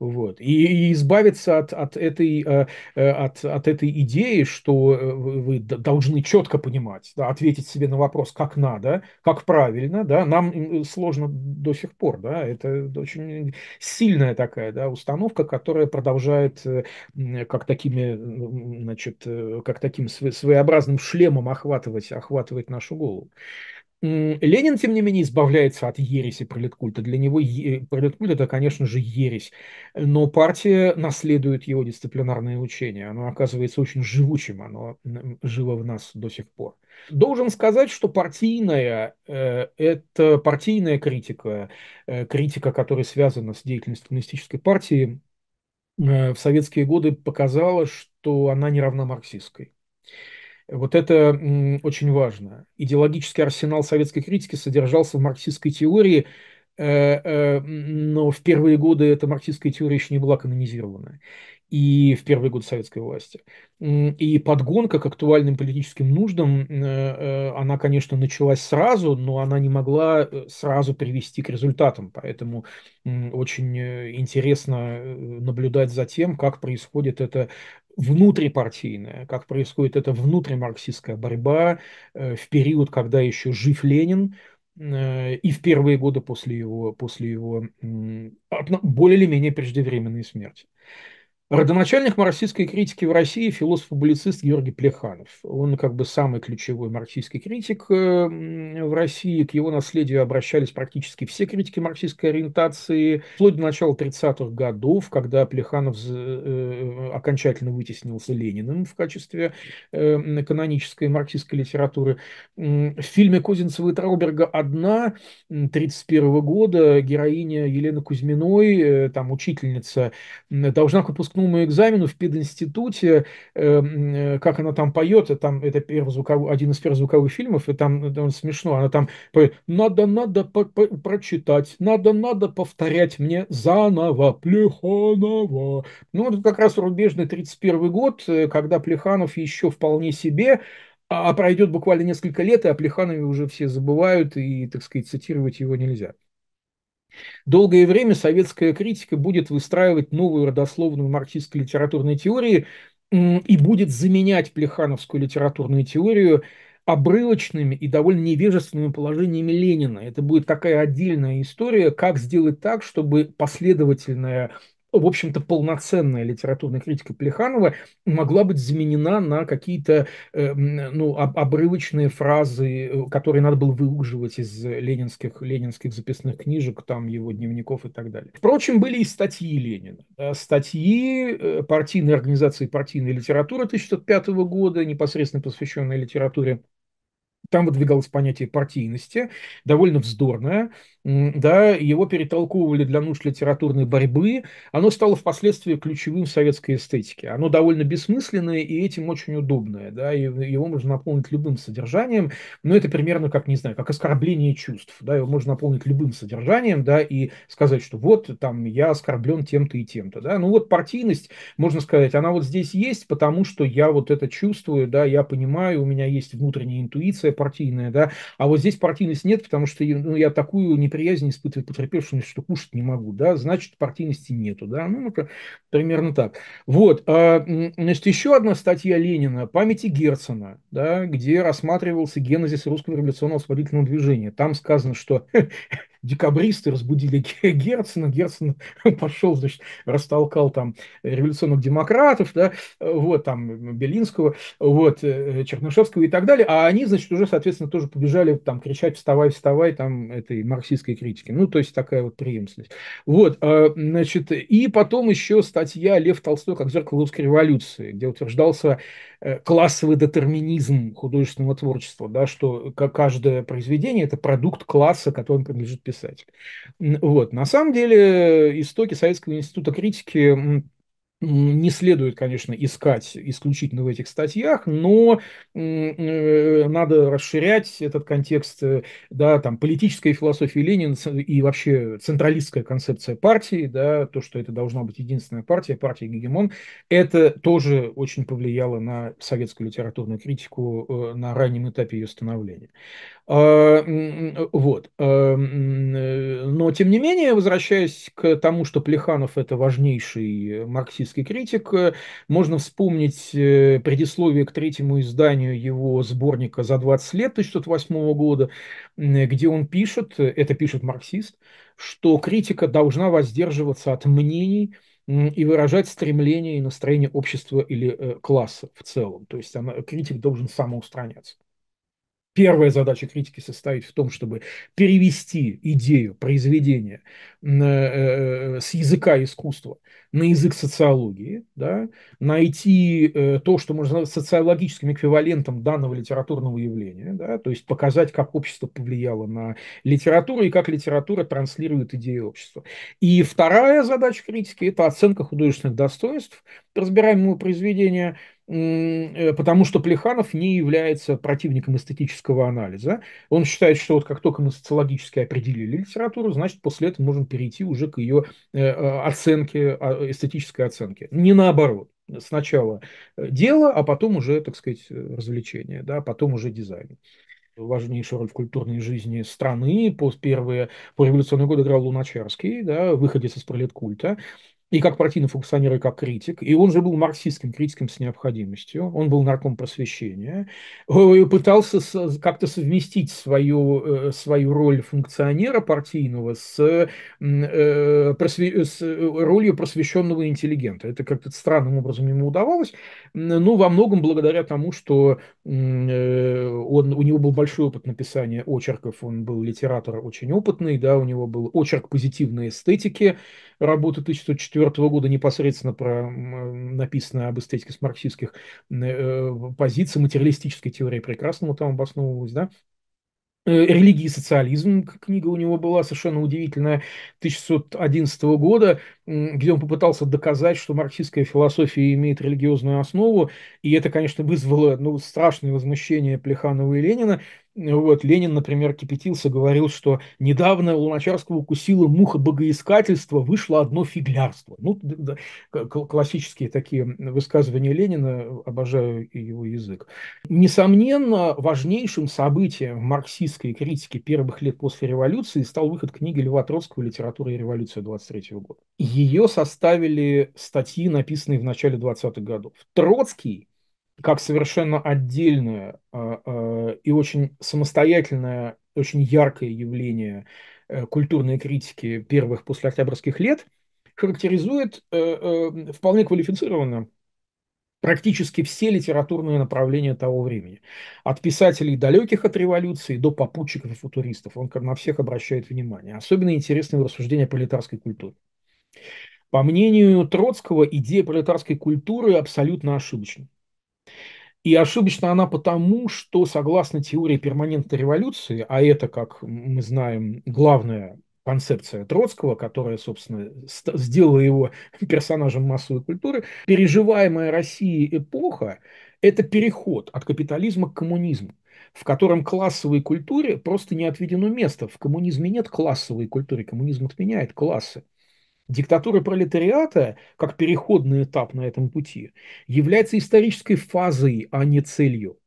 Вот. И, и избавиться от, от, этой, э, э, от, от этой идеи, что э, вы должны четко понимать, да, ответить себе на вопрос, как надо, как правильно, да, нам сложно до сих пор, да, это очень сильная такая, да, установка, которая продолжает как такими, значит, как таким своеобразным шлемом охватывать, охватывать нашу голову. Ленин, тем не менее, избавляется от ереси пролеткульта. Для него э, пролеткульт – это, конечно же, ересь. Но партия наследует его дисциплинарное учение. Оно оказывается очень живучим, оно живо в нас до сих пор. Должен сказать, что партийная э, – это партийная критика, э, критика, которая связана с деятельностью коммунистической партии, э, в советские годы показала, что она не равна марксистской. Вот это очень важно. Идеологический арсенал советской критики содержался в марксистской теории, э, э, но в первые годы эта марксистская теория еще не была канонизирована. И в первые годы советской власти. И подгонка к актуальным политическим нуждам, э, она, конечно, началась сразу, но она не могла сразу привести к результатам. Поэтому очень интересно наблюдать за тем, как происходит это внутрипартийная, как происходит эта внутримарксистская борьба э, в период, когда еще жив Ленин, э, и в первые годы после его, после его а, ну, более или менее преждевременной смерти. Родоначальник марксистской критики в России философ-публицист Георгий Плеханов. Он как бы самый ключевой марксистский критик э, в России. К его наследию обращались практически все критики марксистской ориентации. Вплоть до начала 30-х годов, когда Плеханов э, э, окончательно вытеснился Лениным в качестве канонической марксистской литературы. В фильме Козинцева и Трауберга «Одна» 31 года героиня Елена Кузьминой, там учительница, должна к выпуску выпускному экзамену в пединституте, эм, э, как она там поет, э, там это первый звуковой, один из первых звуковых фильмов, и там э, довольно смешно, она там поет «Надо, надо по -по прочитать, надо, надо повторять мне заново, Плеханова». Ну, это как раз рубежный 31 год, э, когда Плеханов еще вполне себе, а, а пройдет буквально несколько лет, и о Плеханове уже все забывают, и, так сказать, цитировать его нельзя. Долгое время советская критика будет выстраивать новую родословную марксистской литературной теории и будет заменять плехановскую литературную теорию обрывочными и довольно невежественными положениями Ленина. Это будет такая отдельная история, как сделать так, чтобы последовательная в общем-то, полноценная литературная критика Плеханова могла быть заменена на какие-то эм, ну, обрывочные фразы, э, которые надо было выуживать из ленинских, ленинских записных книжек, там его дневников и так далее. Впрочем, были и статьи Ленина. Э, статьи э, партийной организации партийной литературы 1905 года, непосредственно посвященной литературе там выдвигалось понятие партийности, довольно вздорное, да, его перетолковывали для нужд литературной борьбы, оно стало впоследствии ключевым в советской эстетике. Оно довольно бессмысленное и этим очень удобное, да, его можно наполнить любым содержанием, но это примерно как, не знаю, как оскорбление чувств, да, его можно наполнить любым содержанием, да, и сказать, что вот, там, я оскорблен тем-то и тем-то, да, ну вот партийность, можно сказать, она вот здесь есть, потому что я вот это чувствую, да, я понимаю, у меня есть внутренняя интуиция партийная, да, а вот здесь партийность нет, потому что, ну, я такую не неприязнь испытывает потерпевшим, что кушать не могу, да, значит, партийности нету, да, ну, это примерно так. Вот, а, значит, еще одна статья Ленина «Памяти Герцена», да, где рассматривался генезис русского революционного освободительного движения. Там сказано, что (laughs) декабристы разбудили (laughs) Герцена, Герцен (laughs) пошел, значит, растолкал там революционных демократов, да, вот там Белинского, вот э, э, Чернышевского и так далее, а они, значит, уже, соответственно, тоже побежали там кричать «вставай, вставай» там этой марксистской критики. Ну, то есть такая вот преемственность. Вот, э, значит, и потом еще статья «Лев Толстой как зеркало русской революции», где утверждался Э, классовый детерминизм художественного творчества, да, что каждое произведение – это продукт класса, которым принадлежит писатель. Вот. На самом деле э, истоки Советского института критики не следует, конечно, искать исключительно в этих статьях, но э, надо расширять этот контекст, э, да, там, политическая философия Ленина и вообще централистская концепция партии, да, то, что это должна быть единственная партия, партия гегемон, это тоже очень повлияло на советскую литературную критику э, на раннем этапе ее становления. А, вот. А, но, тем не менее, возвращаясь к тому, что Плеханов – это важнейший марксист политический критик. Э, можно вспомнить э, предисловие к третьему изданию его сборника «За 20 лет» 1908 года, где он пишет, это пишет марксист, что критика должна воздерживаться от мнений, и выражать стремление и настроение общества или э, класса в целом. То есть она, критик должен самоустраняться. Первая задача критики состоит в том, чтобы перевести идею произведения с языка искусства на язык социологии, да, найти э, то, что можно назвать социологическим эквивалентом данного литературного явления, да, то есть показать, как общество повлияло на литературу и как литература транслирует идеи общества. И вторая задача критики – это оценка художественных достоинств разбираемого произведения, э, потому что Плеханов не является противником эстетического анализа. Он считает, что вот как только мы социологически определили литературу, значит, после этого можем перейти уже к ее э, оценке а, эстетической оценки. Не наоборот. Сначала э, дело, а потом уже, так сказать, э, развлечение, да, потом уже дизайн важнейшую роль в культурной жизни страны. Пост первые по революционные годы играл Луначарский, да, выходец из пролеткульта и как партийный функционер, и как критик. И он же был марксистским критиком с необходимостью. Он был нарком просвещения. Э, пытался как-то совместить свою, э, свою роль функционера партийного с, э, просве... с ролью просвещенного интеллигента. Это как-то странным образом ему удавалось. Но во многом благодаря тому, что он, у него был большой опыт написания очерков. Он был литератор очень опытный. Да, у него был очерк позитивной эстетики – работы 1904 года непосредственно про, написано об эстетике с марксистских э, позиций, материалистической теории прекрасного там обосновывалась, да, э, «Религия и социализм», книга у него была совершенно удивительная 1611 года, где он попытался доказать, что марксистская философия имеет религиозную основу, и это, конечно, вызвало ну, страшное возмущение Плеханова и Ленина, вот, Ленин, например, кипятился, говорил, что недавно Луначарского укусила муха богоискательства, вышло одно фиглярство. Ну, да, классические такие высказывания Ленина, обожаю его язык. Несомненно, важнейшим событием марксистской критики первых лет после революции стал выход книги Льва Троцкого «Литература и революция» 23 года. Ее составили статьи, написанные в начале 20-х годов. Троцкий – как совершенно отдельное а, а, и очень самостоятельное, очень яркое явление э, культурной критики первых послеоктябрьских лет, характеризует э, э, вполне квалифицированно практически все литературные направления того времени. От писателей далеких от революции до попутчиков и футуристов. Он на всех обращает внимание. Особенно интересны его рассуждения о пролетарской культуре. По мнению Троцкого, идея пролетарской культуры абсолютно ошибочна. И ошибочна она потому, что согласно теории перманентной революции, а это, как мы знаем, главная концепция Троцкого, которая, собственно, сделала его (laughs) персонажем массовой культуры, переживаемая Россией эпоха – это переход от капитализма к коммунизму в котором классовой культуре просто не отведено место. В коммунизме нет классовой культуры, коммунизм отменяет классы. Диктатура пролетариата, как переходный этап на этом пути, является исторической фазой, а не целью.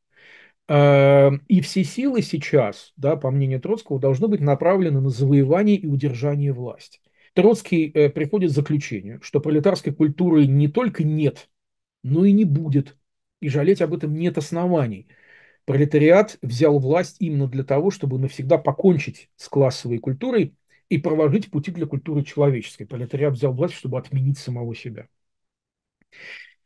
Эм, и все силы сейчас, да, по мнению Троцкого, должны быть направлены на завоевание и удержание власти. Троцкий э, приходит к заключению, что пролетарской культуры не только нет, но и не будет. И жалеть об этом нет оснований. Пролетариат взял власть именно для того, чтобы навсегда покончить с классовой культурой, и проложить пути для культуры человеческой. Пролетариат взял власть, чтобы отменить самого себя.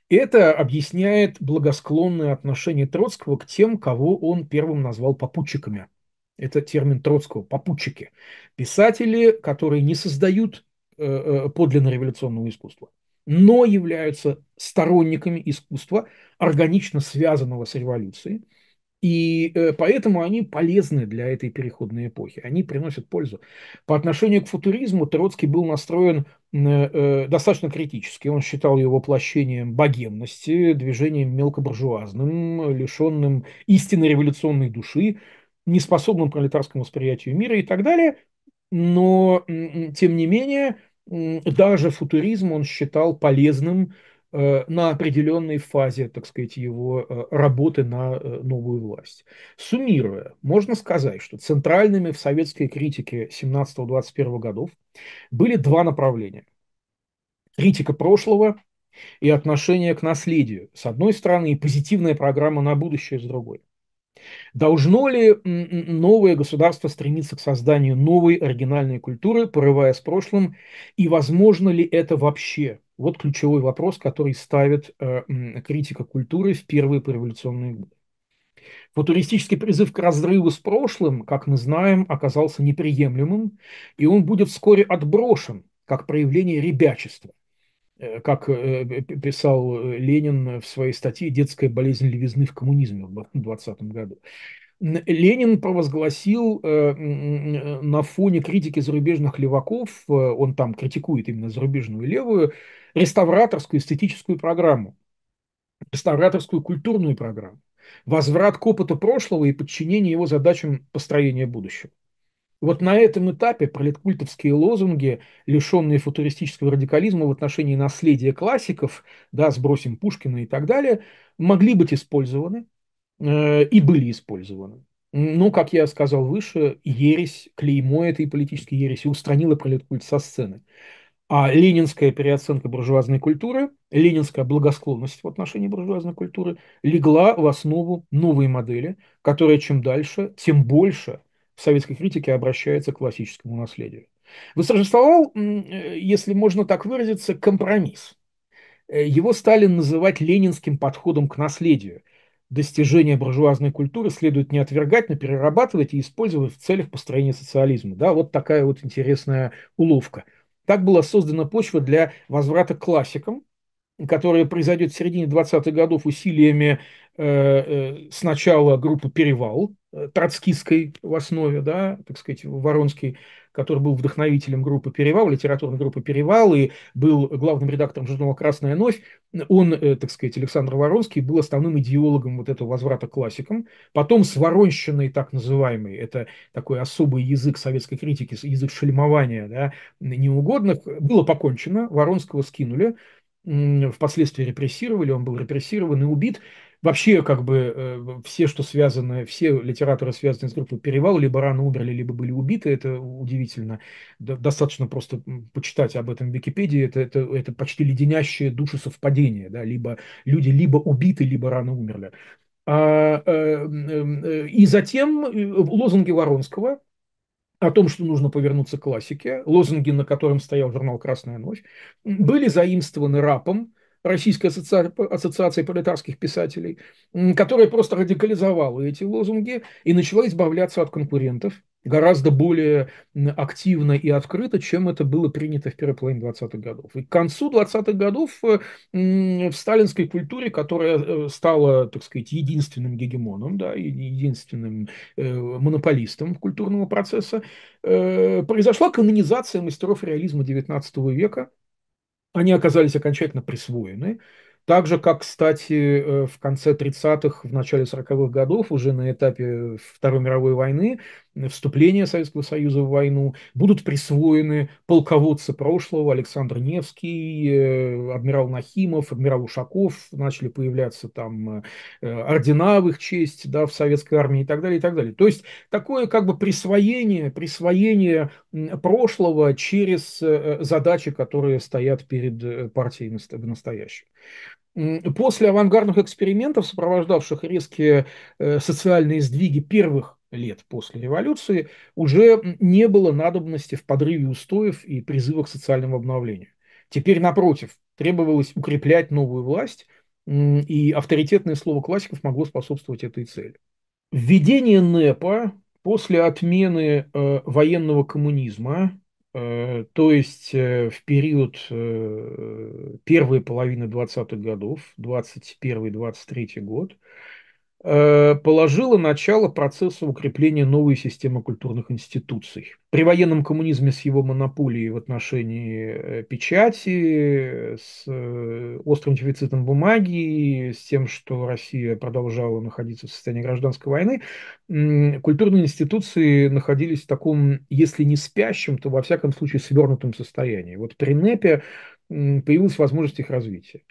Это объясняет благосклонное отношение Троцкого к тем, кого он первым назвал попутчиками. Это термин Троцкого – попутчики. Писатели, которые не создают э, э, подлинно революционного искусства, но являются сторонниками искусства, органично связанного с революцией – и э, поэтому они полезны для этой переходной эпохи, они приносят пользу. По отношению к футуризму Троцкий был настроен э, э, достаточно критически. Он считал его воплощением богемности, движением мелкобуржуазным, лишенным истинно революционной души, неспособным к пролетарскому восприятию мира и так далее. Но, тем не менее, даже футуризм он считал полезным Э, на определенной фазе, так сказать, его э, работы на э, новую власть. Суммируя, можно сказать, что центральными в советской критике 17-21 годов были два направления. Критика прошлого и отношение к наследию, с одной стороны, и позитивная программа на будущее, с другой – Должно ли новое государство стремиться к созданию новой оригинальной культуры, порывая с прошлым, и возможно ли это вообще? Вот ключевой вопрос, который ставит э, критика культуры в первые пореволюционные годы. Футуристический призыв к разрыву с прошлым, как мы знаем, оказался неприемлемым, и он будет вскоре отброшен как проявление ребячества – Э, как э, писал э, Ленин в своей статье «Детская болезнь левизны в коммунизме» в 2020 году. Ленин провозгласил на фоне критики зарубежных леваков, он там критикует именно зарубежную левую, реставраторскую эстетическую программу, реставраторскую культурную программу, возврат к опыту прошлого и подчинение его задачам построения будущего. Вот на этом этапе пролеткультовские лозунги, лишенные футуристического радикализма в отношении наследия классиков, да, сбросим Пушкина и так далее, могли быть использованы э, и были использованы. Но, как я сказал выше, ересь, клеймо этой политической ереси устранила пролеткульт со сцены. А ленинская переоценка буржуазной культуры, ленинская благосклонность в отношении буржуазной культуры легла в основу новой модели, которая чем дальше, тем больше в советской критике обращается к классическому наследию. Восторжествовал, э, если можно так выразиться, компромисс. Э, его стали называть ленинским подходом к наследию. Достижения буржуазной культуры следует не отвергать, но перерабатывать и использовать в целях построения социализма. Да, вот такая вот интересная уловка. Так была создана почва для возврата к классикам, которая произойдет в середине 20-х годов усилиями Э, э, сначала группа «Перевал», э, троцкистской в основе, да, так сказать, Воронский, который был вдохновителем группы «Перевал», литературной группы «Перевал» и был главным редактором журнала «Красная Ночь». он, так сказать, Александр Воронский, был основным идеологом вот этого возврата к классикам. Потом с воронщиной, так называемой, это такой особый язык советской критики, язык шельмования да, неугодных, было покончено, Воронского скинули, впоследствии репрессировали, он был репрессирован и убит. Вообще, как бы, э, все, что связано, все литераторы, связанные с группой «Перевал», либо рано умерли, либо были убиты, это удивительно. Достаточно просто почитать об этом в Википедии, это, это, это почти леденящее души совпадение, да, либо люди либо убиты, либо рано умерли. А, э, э, и затем лозунги Воронского о том, что нужно повернуться к классике, лозунги, на котором стоял журнал «Красная ночь», были заимствованы рапом, Российской ассоциации пролетарских писателей, которая просто радикализовала эти лозунги и начала избавляться от конкурентов гораздо более активно и открыто, чем это было принято в первой половине 20-х годов. И к концу 20-х годов э, в сталинской культуре, которая э, стала, так сказать, единственным гегемоном, да, единственным э, монополистом культурного процесса, произошла канонизация мастеров реализма XIX века, они оказались окончательно присвоены. Так же, как, кстати, э, в конце 30-х, в начале 40-х годов, уже на этапе Второй мировой войны, вступления Советского Союза в войну, будут присвоены полководцы прошлого, Александр Невский, э, адмирал Нахимов, адмирал Ушаков, начали появляться там э, ордена в их честь да, в советской армии и так далее, и так далее. То есть такое как бы присвоение, присвоение прошлого через э, задачи, которые стоят перед партией в настоящем. После авангардных экспериментов, сопровождавших резкие социальные сдвиги первых лет после революции, уже не было надобности в подрыве устоев и призывах к социальному обновлению. Теперь, напротив, требовалось укреплять новую власть, и авторитетное слово классиков могло способствовать этой цели. Введение НЭПа после отмены э, военного коммунизма, э, то есть э, в период э, первой половины 20-х годов, 21-23 год, Э, положила начало процессу укрепления новой системы культурных институций. При военном коммунизме с его монополией в отношении э, печати, с э, острым дефицитом бумаги, с тем, что Россия продолжала находиться в состоянии гражданской войны, культурные институции находились в таком, если не спящем, то во всяком случае свернутом состоянии. Вот при НЭПе появилась возможность их развития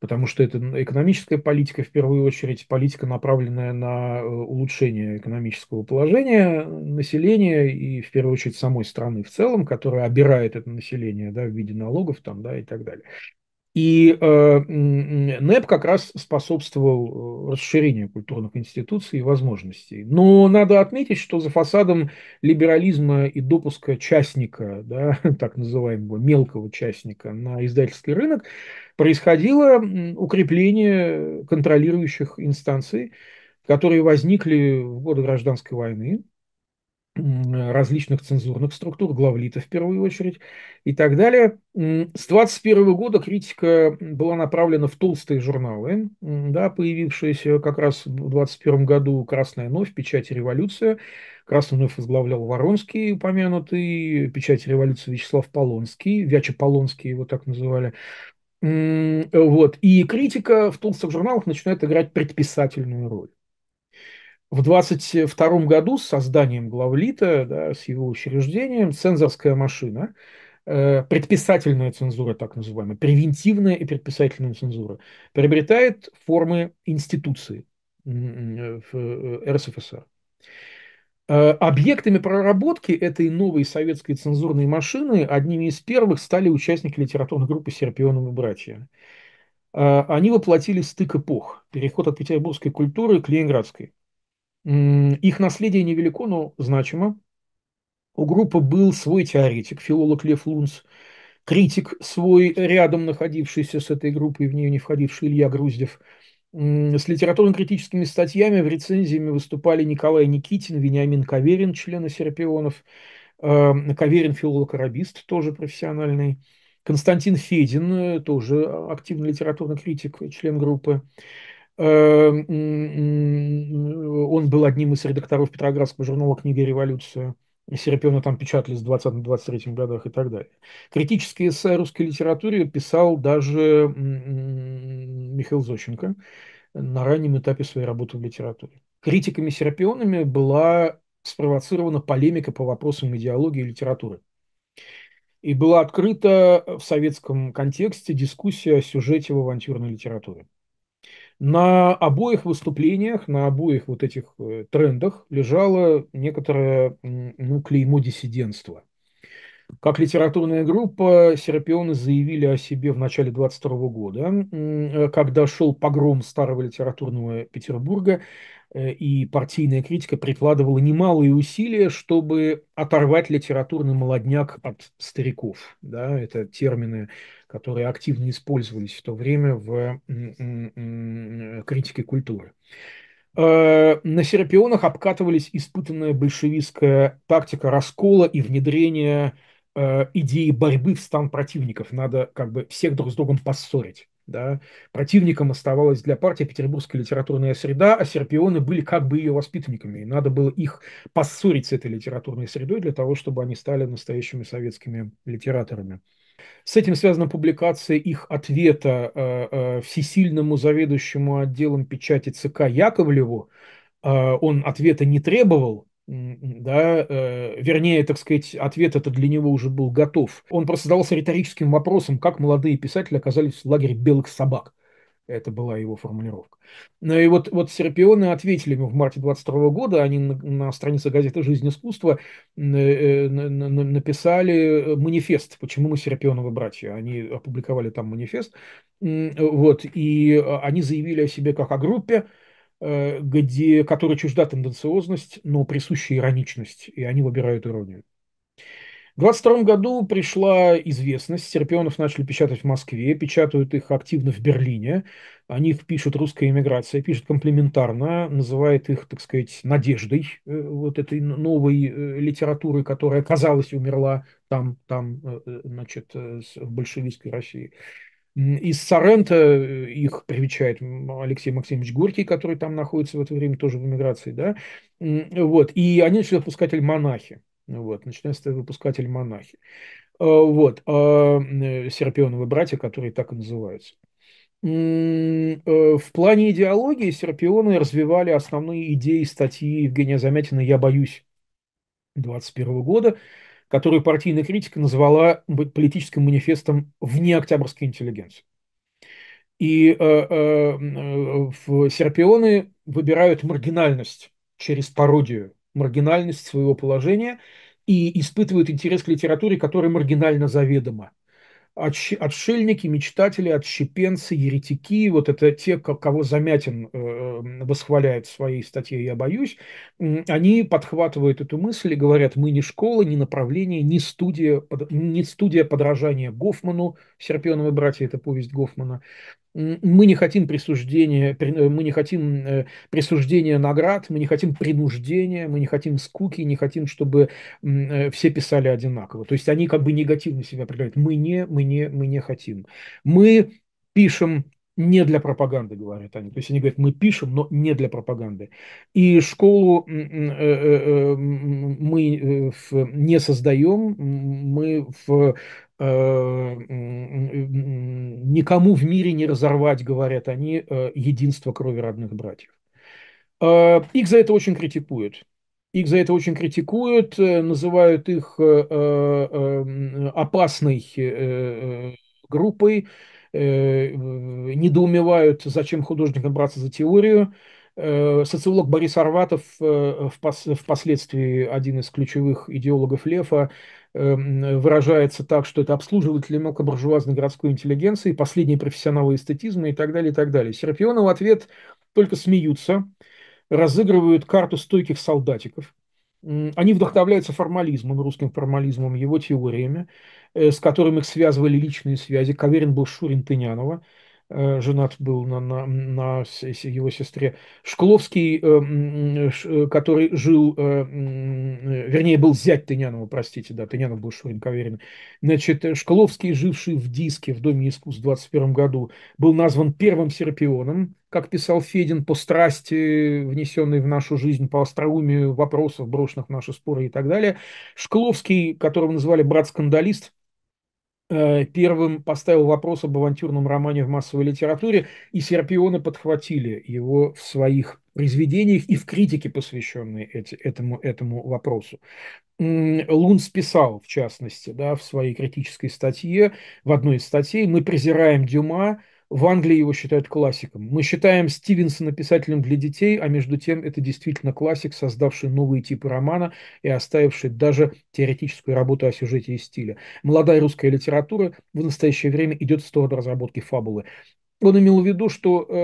потому что это экономическая политика, в первую очередь, политика, направленная на э, улучшение экономического положения э, населения и, в первую очередь, самой страны в целом, которая обирает это население да, в виде налогов там, да, и так далее. И э, НЭП как раз способствовал э, расширению культурных институций и возможностей. Но надо отметить, что за фасадом либерализма и допуска частника, да, (laughs) так называемого мелкого частника на издательский рынок происходило укрепление контролирующих инстанций, которые возникли в годы гражданской войны, Э, различных цензурных структур, главлита в первую очередь и так далее. С 21 года критика была направлена в толстые журналы, да, появившиеся как раз в 21 году «Красная новь», «Печать революция». «Красную новь» возглавлял Воронский, упомянутый, «Печать Революция Вячеслав Полонский, Вяча Полонский его так называли. Вот. И критика в толстых журналах начинает играть предписательную роль. В 22 году с созданием главлита, да, с его учреждением, цензорская машина, э, предписательная цензура, так называемая, превентивная и предписательная цензура, приобретает формы институции в э, РСФСР. Э, объектами проработки этой новой советской цензурной машины одними из первых стали участники литературной группы и братья». Э, они воплотили стык эпох, переход от петербургской культуры к ленинградской. Их наследие невелико, но значимо. У группы был свой теоретик, филолог Лев Лунц, критик свой, рядом находившийся с этой группой, в нее не входивший Илья Груздев. С литературно-критическими статьями в рецензиями выступали Николай Никитин, Вениамин Каверин, члены Серпионов, э, Каверин филолог-арабист, тоже профессиональный, Константин Федин, э, тоже активный литературный критик, член группы. Э, он был одним из редакторов Петроградского журнала «Книга революции». революция». Серапиона там печатали с 20-23 годах и так далее. Критические эссе русской литературе писал даже Михаил Зощенко на раннем этапе своей работы в литературе. Критиками Серапионами была спровоцирована полемика по вопросам идеологии и литературы. И была открыта в советском контексте дискуссия о сюжете в авантюрной литературе. На обоих выступлениях, на обоих вот этих э, трендах лежало некоторое ну, клеймо диссидентства. Как литературная группа, Серапионы заявили о себе в начале 22 года, э, когда шел погром старого литературного Петербурга, э, и партийная критика прикладывала немалые усилия, чтобы оторвать литературный молодняк от стариков. Да, это термины которые активно использовались в то время в критике культуры. Э, на Серапионах обкатывались испытанная большевистская тактика раскола и внедрения э, идеи борьбы в стан противников. Надо как бы всех друг с другом поссорить. Да? Противником оставалась для партии петербургская литературная среда, а серпионы были как бы ее воспитанниками. И надо было их поссорить с этой литературной средой для того, чтобы они стали настоящими советскими литераторами. С этим связана публикация их ответа э, э, всесильному заведующему отделом печати ЦК Яковлеву. Э, он ответа не требовал, да, вернее, так сказать, ответ это для него уже был готов. Он просто задавался риторическим вопросом, как молодые писатели оказались в лагере белых собак. Это была его формулировка. Ну и вот, вот Серпионы ответили ему в марте 22 года, они на, на странице газеты «Жизнь искусства» э, э, написали э, манифест, почему мы Серпионовы братья. Они опубликовали там манифест, вот, и а, они заявили о себе как о группе, где, которая чужда тенденциозность, но присуща ироничность, и они выбирают иронию. В 22 году пришла известность, Серпионов начали печатать в Москве, печатают их активно в Берлине, о них пишут русская иммиграция, пишет комплиментарно, называет их, так сказать, надеждой э, вот этой новой э, литературы, которая, казалось, умерла там, там э, значит, в большевистской России. Из Сорента их привечает Алексей Максимович Горький, который там находится в это время тоже в эмиграции, да, вот, и они начали пускать монахи вот, начинают выпускать монахи, а, Вот, а, э, Серпионовы братья, которые так и называются. Э, в плане идеологии Серпионы развивали основные идеи статьи Евгения Замятина «Я боюсь» 21 года, которую партийная критика назвала политическим манифестом вне октябрьской интеллигенции. И э, э, э Серпионы выбирают маргинальность через пародию маргинальность своего положения и испытывают интерес к литературе, которая маргинально заведома. Отшельники, мечтатели, отщепенцы, еретики, вот это те, кого Замятин э, э, восхваляет в своей статье «Я боюсь», они подхватывают эту мысль и говорят, мы не школа, не направление, не студия, не студия подражания Гофману, «Серпионовы братья» – это повесть Гофмана, мы не хотим присуждения, э, мы не хотим э, присуждения наград, мы не хотим принуждения, мы не хотим скуки, не хотим, чтобы э, все писали одинаково. То есть они как бы негативно себя определяют. Мы не, мы не, мы не хотим. Мы пишем не для пропаганды, говорят они. То есть они говорят, мы пишем, но не для пропаганды. И школу мы не создаем, мы в Э, никому в мире не разорвать, говорят они, э, единство крови родных братьев. Э, их за это очень критикуют. Их за это очень критикуют, называют их опасной группой, недоумевают, зачем художникам браться за теорию. Социолог Борис Арватов, впоследствии один из ключевых идеологов Лефа, Эм, выражается так, что это обслуживатели мелкобуржуазной городской интеллигенции, последние профессионалы эстетизма и так далее, и так далее. Серпионы в ответ только смеются, разыгрывают карту стойких солдатиков. Они вдохновляются формализмом, русским формализмом, его теориями, э, с которыми их связывали личные связи. Каверин был Шурин Тынянова – Э, женат был на, на, на его сестре, Шкловский, э, э, который жил, вернее, был зять Тынянова, простите, да, Тынянов был Шурин Каверин. Значит, Шкловский, живший в Диске в Доме искусств в 21 году, был назван первым серпионом, как писал Федин, по страсти, внесенной в нашу жизнь, по остроумию вопросов, брошенных в наши споры и так далее. Шкловский, которого называли брат-скандалист, Э, первым поставил вопрос об авантюрном романе в массовой литературе, и Серпиона подхватили его в своих произведениях и в критике, посвященной эти, этому, этому вопросу. Лунс писал, в частности, да, в своей критической статье, в одной из статей, «Мы презираем Дюма, в Англии его считают классиком. Мы считаем Стивенсона писателем для детей, а между тем это действительно классик, создавший новые типы романа и оставивший даже теоретическую работу о сюжете и стиле. Молодая русская литература в настоящее время идет в сторону разработки фабулы он имел в виду, что э,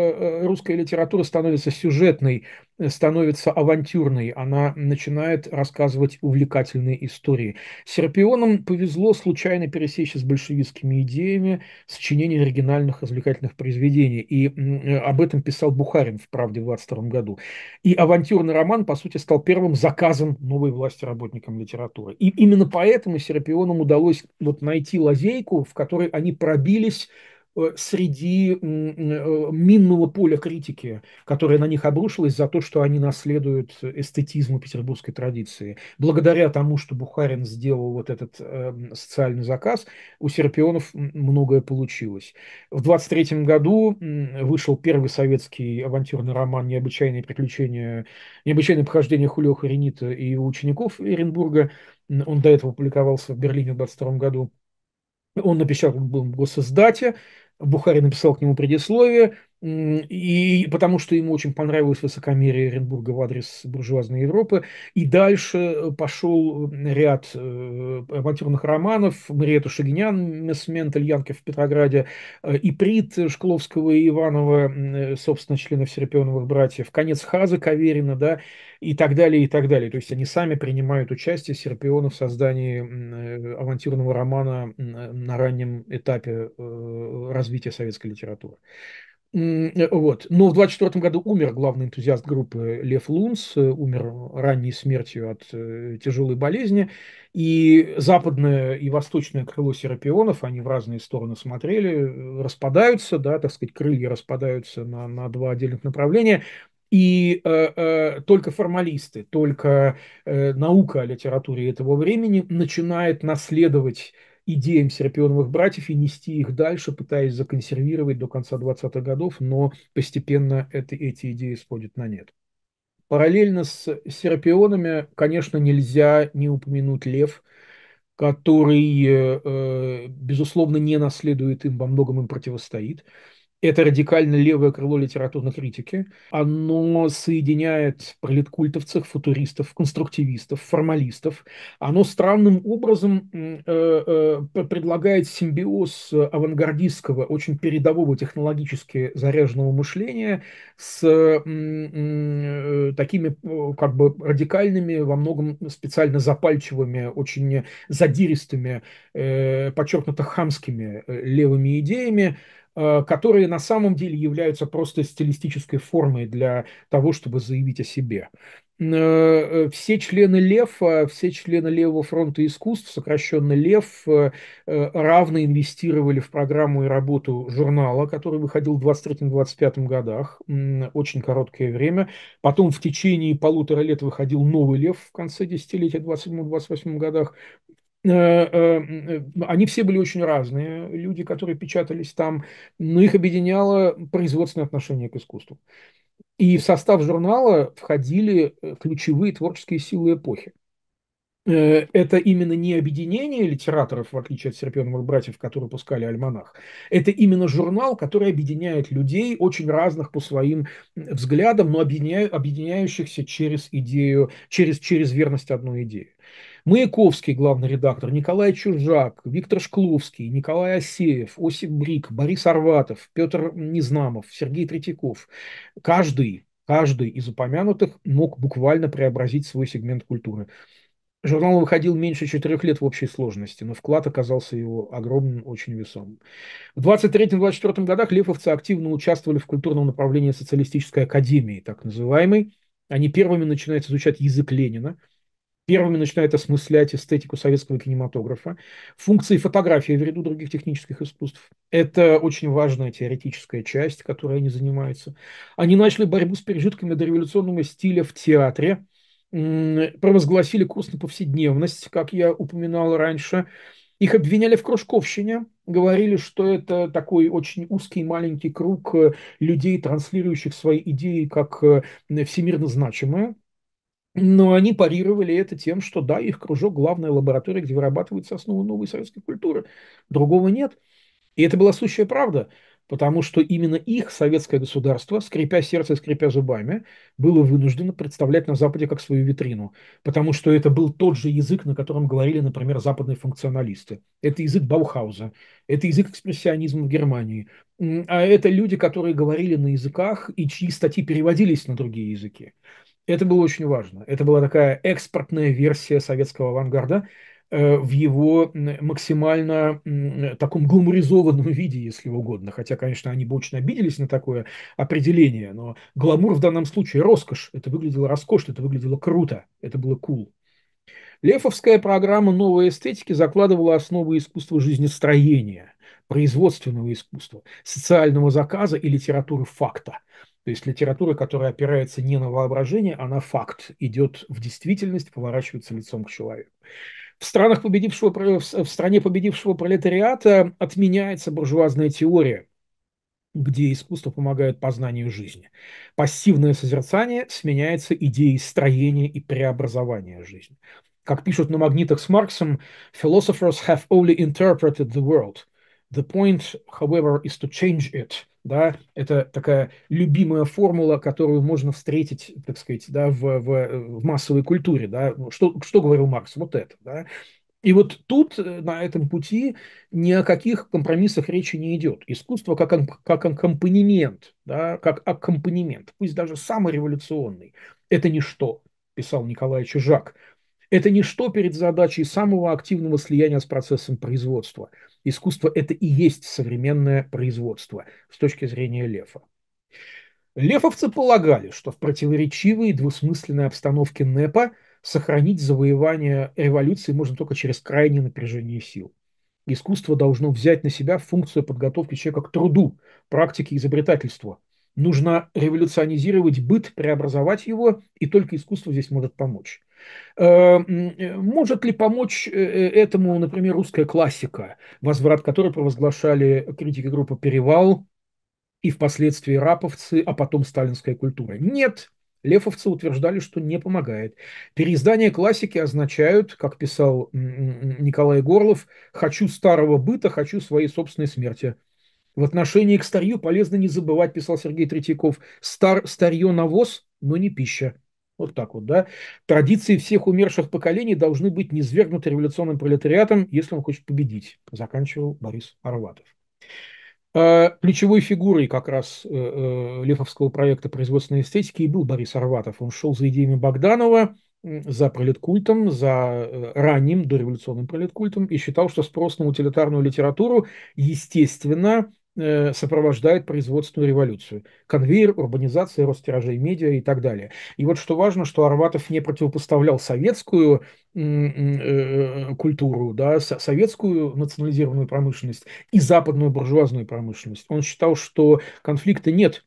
э, русская литература становится сюжетной, э, становится авантюрной, она начинает рассказывать увлекательные истории. Серпионам повезло случайно пересечься с большевистскими идеями сочинения оригинальных развлекательных произведений, и об этом писал Бухарин в «Правде» в 22 году. И авантюрный роман, по сути, стал первым заказом новой власти работникам литературы. И именно поэтому Серпионам удалось вот найти лазейку, в которой они пробились Э, среди э, минного поля критики, которое на них обрушилось за то, что они наследуют эстетизму петербургской традиции. Благодаря тому, что Бухарин сделал вот этот эм, социальный заказ, у Серпионов многое получилось. В 23 году вышел первый советский авантюрный роман «Необычайные приключения», «Необычайные похождения Хулио Харинита и его учеников Эренбурга». Он до этого публиковался в Берлине в 22 году. Он напечатан был в госиздате, Бухарин написал к нему предисловие, и потому что ему очень понравилось высокомерие Оренбурга в адрес буржуазной Европы. И дальше пошел ряд э, авантюрных романов Мариэта Шагинян, Месмент, Ильянка в Петрограде, э, Иприт Шкловского и Иванова, собственно, членов Серпионовых братьев, конец Хазы Каверина, да, и так далее, и так далее. То есть они сами принимают участие Серпиона в создании э, авантюрного романа на раннем этапе развития советской литературы. Э, вот. Но в 24 году умер главный энтузиаст группы Лев Лунс, э, умер ранней смертью от э, тяжелой болезни. И западное и восточное крыло серапионов, они в разные стороны смотрели, распадаются, да, так сказать, крылья распадаются на, на два отдельных направления. И э, э, только формалисты, только э, наука о литературе этого времени начинает наследовать идеям Серпионовых братьев и нести их дальше, пытаясь законсервировать до конца 20-х годов, но постепенно это, эти идеи сходят на нет. Параллельно с Серпионами, конечно, нельзя не упомянуть Лев, который, э, безусловно, не наследует им, во многом им противостоит. Это радикально левое крыло литературной критики. Оно соединяет пролеткультовцев, футуристов, конструктивистов, формалистов. Оно странным образом э, э, предлагает симбиоз авангардистского, очень передового технологически заряженного мышления с э, такими э, как бы радикальными, во многом специально запальчивыми, очень задиристыми, э, подчеркнуто хамскими э, левыми идеями, Э, которые на самом деле являются просто стилистической формой для того, чтобы заявить о себе. Э, все члены Лев, все члены Левого фронта искусств, сокращенно Лев, э, равно инвестировали в программу и работу журнала, который выходил в 23-25 годах, очень короткое время. Потом в течение полутора лет выходил новый Лев в конце десятилетия, в 27-28 годах. Э, э, э, они все были очень разные, люди, которые печатались там, но их объединяло производственное отношение к искусству. И в состав журнала входили ключевые творческие силы эпохи. Это именно не объединение литераторов, в отличие от Серпионовых братьев, которые пускали альманах. Это именно журнал, который объединяет людей, очень разных по своим взглядам, но объединяющихся через идею, через, через верность одной идеи. Маяковский, главный редактор, Николай Чужак, Виктор Шкловский, Николай Осеев, Осип Брик, Борис Арватов, Петр Незнамов, Сергей Третьяков. Каждый, каждый из упомянутых мог буквально преобразить свой сегмент культуры. Журнал выходил меньше четырех лет в общей сложности, но вклад оказался его огромным, очень весомым. В 23-24 годах лефовцы активно участвовали в культурном направлении социалистической академии, так называемой. Они первыми начинают изучать язык Ленина – Первыми начинают осмыслять эстетику советского кинематографа, функции фотографии в ряду других технических искусств. Это очень важная теоретическая часть, которой они занимаются. Они начали борьбу с пережитками дореволюционного стиля в театре, провозгласили курс на повседневность, как я упоминал раньше. Их обвиняли в кружковщине, говорили, что это такой очень узкий маленький круг э, людей, транслирующих свои идеи как э, всемирно значимые. Но они парировали это тем, что да, их кружок – главная лаборатория, где вырабатывается основа новой советской культуры. Другого нет. И это была сущая правда, потому что именно их советское государство, скрипя сердце и скрипя зубами, было вынуждено представлять на Западе как свою витрину, потому что это был тот же язык, на котором говорили, например, западные функционалисты. Это язык Баухауза, это язык экспрессионизма в Германии. А это люди, которые говорили на языках и чьи статьи переводились на другие языки. Это было очень важно. Это была такая экспортная версия советского авангарда э, в его максимально таком гламуризованном виде, если угодно. Хотя, конечно, они бы очень обиделись на такое определение, но гламур в данном случае роскошь. Это выглядело роскошно, это выглядело круто, это было кул. Cool. Лефовская программа новой эстетики закладывала основы искусства жизнестроения, производственного искусства, социального заказа и литературы факта – то есть литература, которая опирается не на воображение, а на факт, идет в действительность, поворачивается лицом к человеку. В, странах победившего, в стране победившего пролетариата отменяется буржуазная теория, где искусство помогает познанию жизни. Пассивное созерцание сменяется идеей строения и преобразования жизни. Как пишут на магнитах с Марксом, «Philosophers have only interpreted the world. The point, however, is to change it» да, это такая любимая формула, которую можно встретить, так сказать, да, в, в, в массовой культуре, да, ну, что, что говорил Маркс, вот это, да, и вот тут, э, на этом пути, ни о каких компромиссах речи не идет. Искусство как, как аккомпанемент, да, как аккомпанемент, пусть даже самый революционный, это ничто, писал Николай Чижак это ничто перед задачей самого активного слияния с процессом производства. Искусство – это и есть современное производство с точки зрения Лефа. Лефовцы полагали, что в противоречивой и двусмысленной обстановке НЭПа сохранить завоевание революции можно только через крайнее напряжение сил. Искусство должно взять на себя функцию подготовки человека к труду, практике изобретательства. Нужно революционизировать быт, преобразовать его, и только искусство здесь может помочь. Э, э, может ли помочь э, этому, например, русская классика, возврат которой провозглашали критики группы «Перевал» и впоследствии «Раповцы», а потом «Сталинская культура»? Нет, Лефовцы утверждали, что не помогает. Переиздание классики означают, как писал Николай Горлов, «хочу старого быта, хочу своей собственной смерти». В отношении к старью полезно не забывать, писал Сергей Третьяков, «стар, старье навоз, но не пища». Вот так вот, да. Традиции всех умерших поколений должны быть низвергнуты революционным пролетариатом, если он хочет победить, заканчивал Борис Арватов. Э, ключевой фигурой как раз э, э, Лефовского проекта производственной эстетики и был Борис Арватов. Он шел за идеями Богданова, за пролеткультом, за ранним дореволюционным пролеткультом и считал, что спрос на утилитарную литературу, естественно, Э, сопровождает производственную революцию. Конвейер, урбанизация, рост тиражей медиа и так далее. И вот что важно, что Арватов не противопоставлял советскую э, э, культуру, да, советскую национализированную промышленность и западную буржуазную промышленность. Он считал, что конфликта нет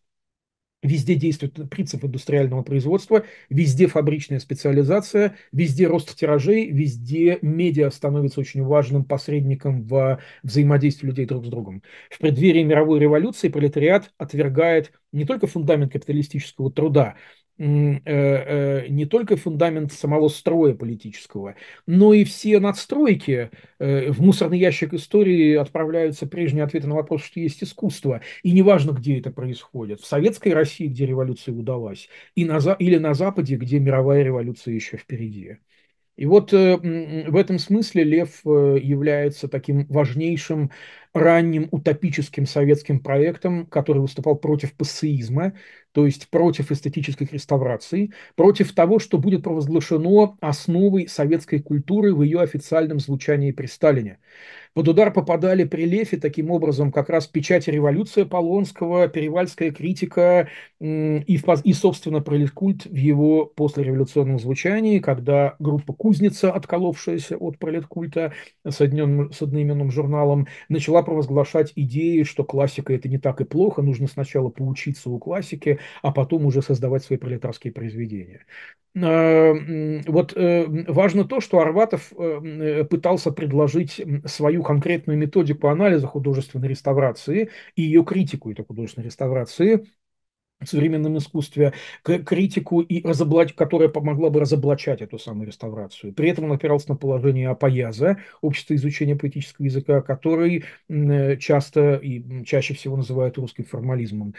Везде действует принцип индустриального производства, везде фабричная специализация, везде рост тиражей, везде медиа становится очень важным посредником в а, взаимодействии людей друг с другом. В преддверии мировой революции пролетариат отвергает не только фундамент капиталистического труда, Э, э, не только фундамент самого строя политического, но и все надстройки э, в мусорный ящик истории отправляются прежние ответы на вопрос, что есть искусство. И неважно, где это происходит. В советской России, где революция удалась, и на, или на Западе, где мировая революция еще впереди. И вот в этом смысле Лев является таким важнейшим ранним утопическим советским проектом, который выступал против пассеизма, то есть против эстетической реставрации, против того, что будет провозглашено основой советской культуры в ее официальном звучании при Сталине. Под удар попадали при Лефе, таким образом, как раз печать революция Полонского, перевальская критика и, и собственно, пролеткульт в его послереволюционном звучании, когда группа Кузница, отколовшаяся от пролеткульта с, одним, с одноименным журналом, начала провозглашать идеи, что классика – это не так и плохо, нужно сначала поучиться у классики, а потом уже создавать свои пролетарские произведения. А, вот э, важно то, что Арватов э, э, пытался предложить свою конкретную методику анализа художественной реставрации и ее критику этой художественной реставрации в современном искусстве критику, и разоблач... которая помогла бы разоблачать эту самую реставрацию. При этом он опирался на положение Апояза, общество изучения поэтического языка, который э, часто и чаще всего называют русским формализмом,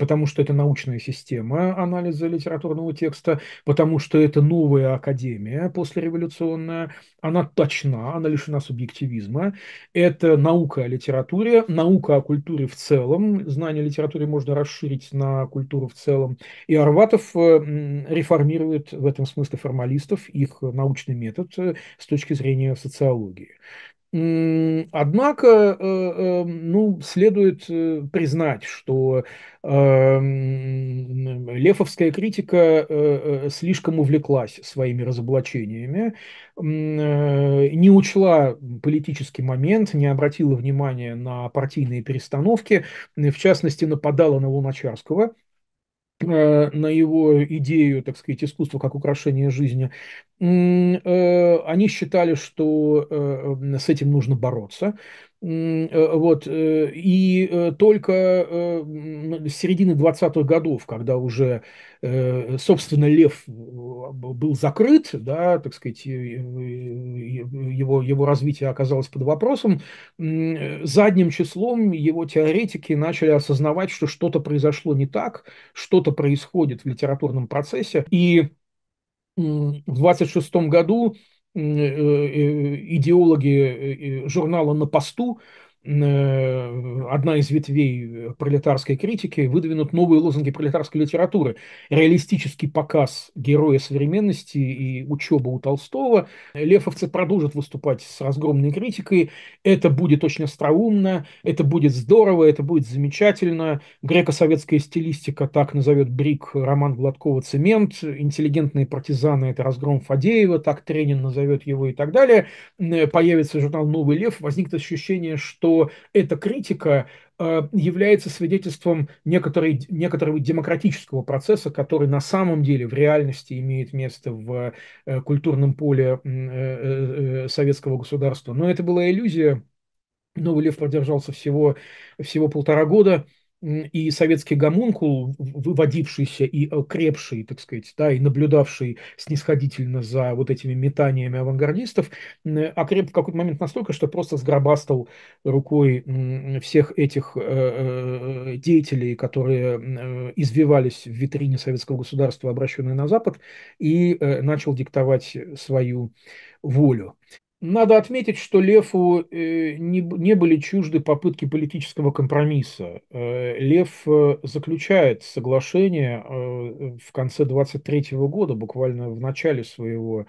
потому что это научная система анализа литературного текста, потому что это новая академия послереволюционная, она точна, она лишена субъективизма, это наука о литературе, наука о культуре в целом, знание литературы можно расширить на культуру культуру в целом. И Арватов э, реформирует в этом смысле формалистов, их научный метод э, с точки зрения социологии. Однако, э, эм, ну, следует признать, что эм, лефовская критика слишком увлеклась своими разоблачениями, не учла политический момент, не обратила внимания на партийные перестановки, в частности, нападала на Луначарского – Э, на его идею, так сказать, искусства как украшения жизни. Э, они считали, что э, с этим нужно бороться. Э, вот. И только с середины 20-х годов, когда уже, собственно, Лев был закрыт, да, так сказать, его, его развитие оказалось под вопросом, задним числом его теоретики начали осознавать, что что-то произошло не так, что-то происходит в литературном процессе, и в 26 году э, э, э, идеологи журнала «На посту» Э, одна из ветвей э, пролетарской критики, выдвинут новые лозунги пролетарской литературы. Реалистический показ героя современности и учеба у Толстого. Лефовцы продолжат выступать с разгромной критикой. Это будет очень остроумно, это будет здорово, это будет замечательно. Греко-советская стилистика так назовет Брик роман Гладкова «Цемент». Интеллигентные партизаны – это разгром Фадеева, так Тренин назовет его и так далее. Э, появится журнал «Новый лев». Возникнет ощущение, что что эта критика э, является свидетельством некоторой, некоторого демократического процесса, который на самом деле в реальности имеет место в э, культурном поле э, советского государства. Но это была иллюзия. Новый Лев продержался всего, всего полтора года и советский гомункул, выводившийся и э, крепший, так сказать, да, и наблюдавший снисходительно за вот этими метаниями авангардистов, э, окреп в какой-то момент настолько, что просто сгробастал рукой всех этих э, деятелей, которые извивались в витрине советского государства, обращенной на Запад, и начал диктовать свою волю. Надо отметить, что Леву э, не, не были чужды попытки политического компромисса. Э, Лев э, заключает соглашение в конце 23 года, буквально в начале своего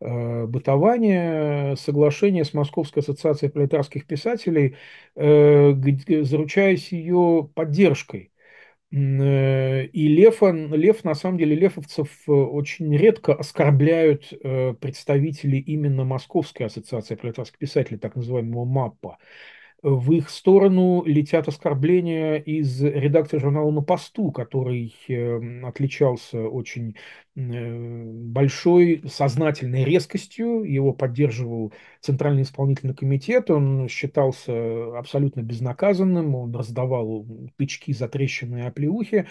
бытования, соглашение с Московской ассоциацией пролетарских писателей, заручаясь ее поддержкой – Э, и Лефа, Лев, на самом деле, Левовцев э, очень редко оскорбляют э, представители именно Московской ассоциации пролетарских писателей, так называемого МАПа в их сторону летят оскорбления из редакции журнала «На посту», который эм, отличался очень э, большой сознательной резкостью. Его поддерживал Центральный исполнительный комитет. Он считался абсолютно безнаказанным. Он раздавал за трещины и оплеухи.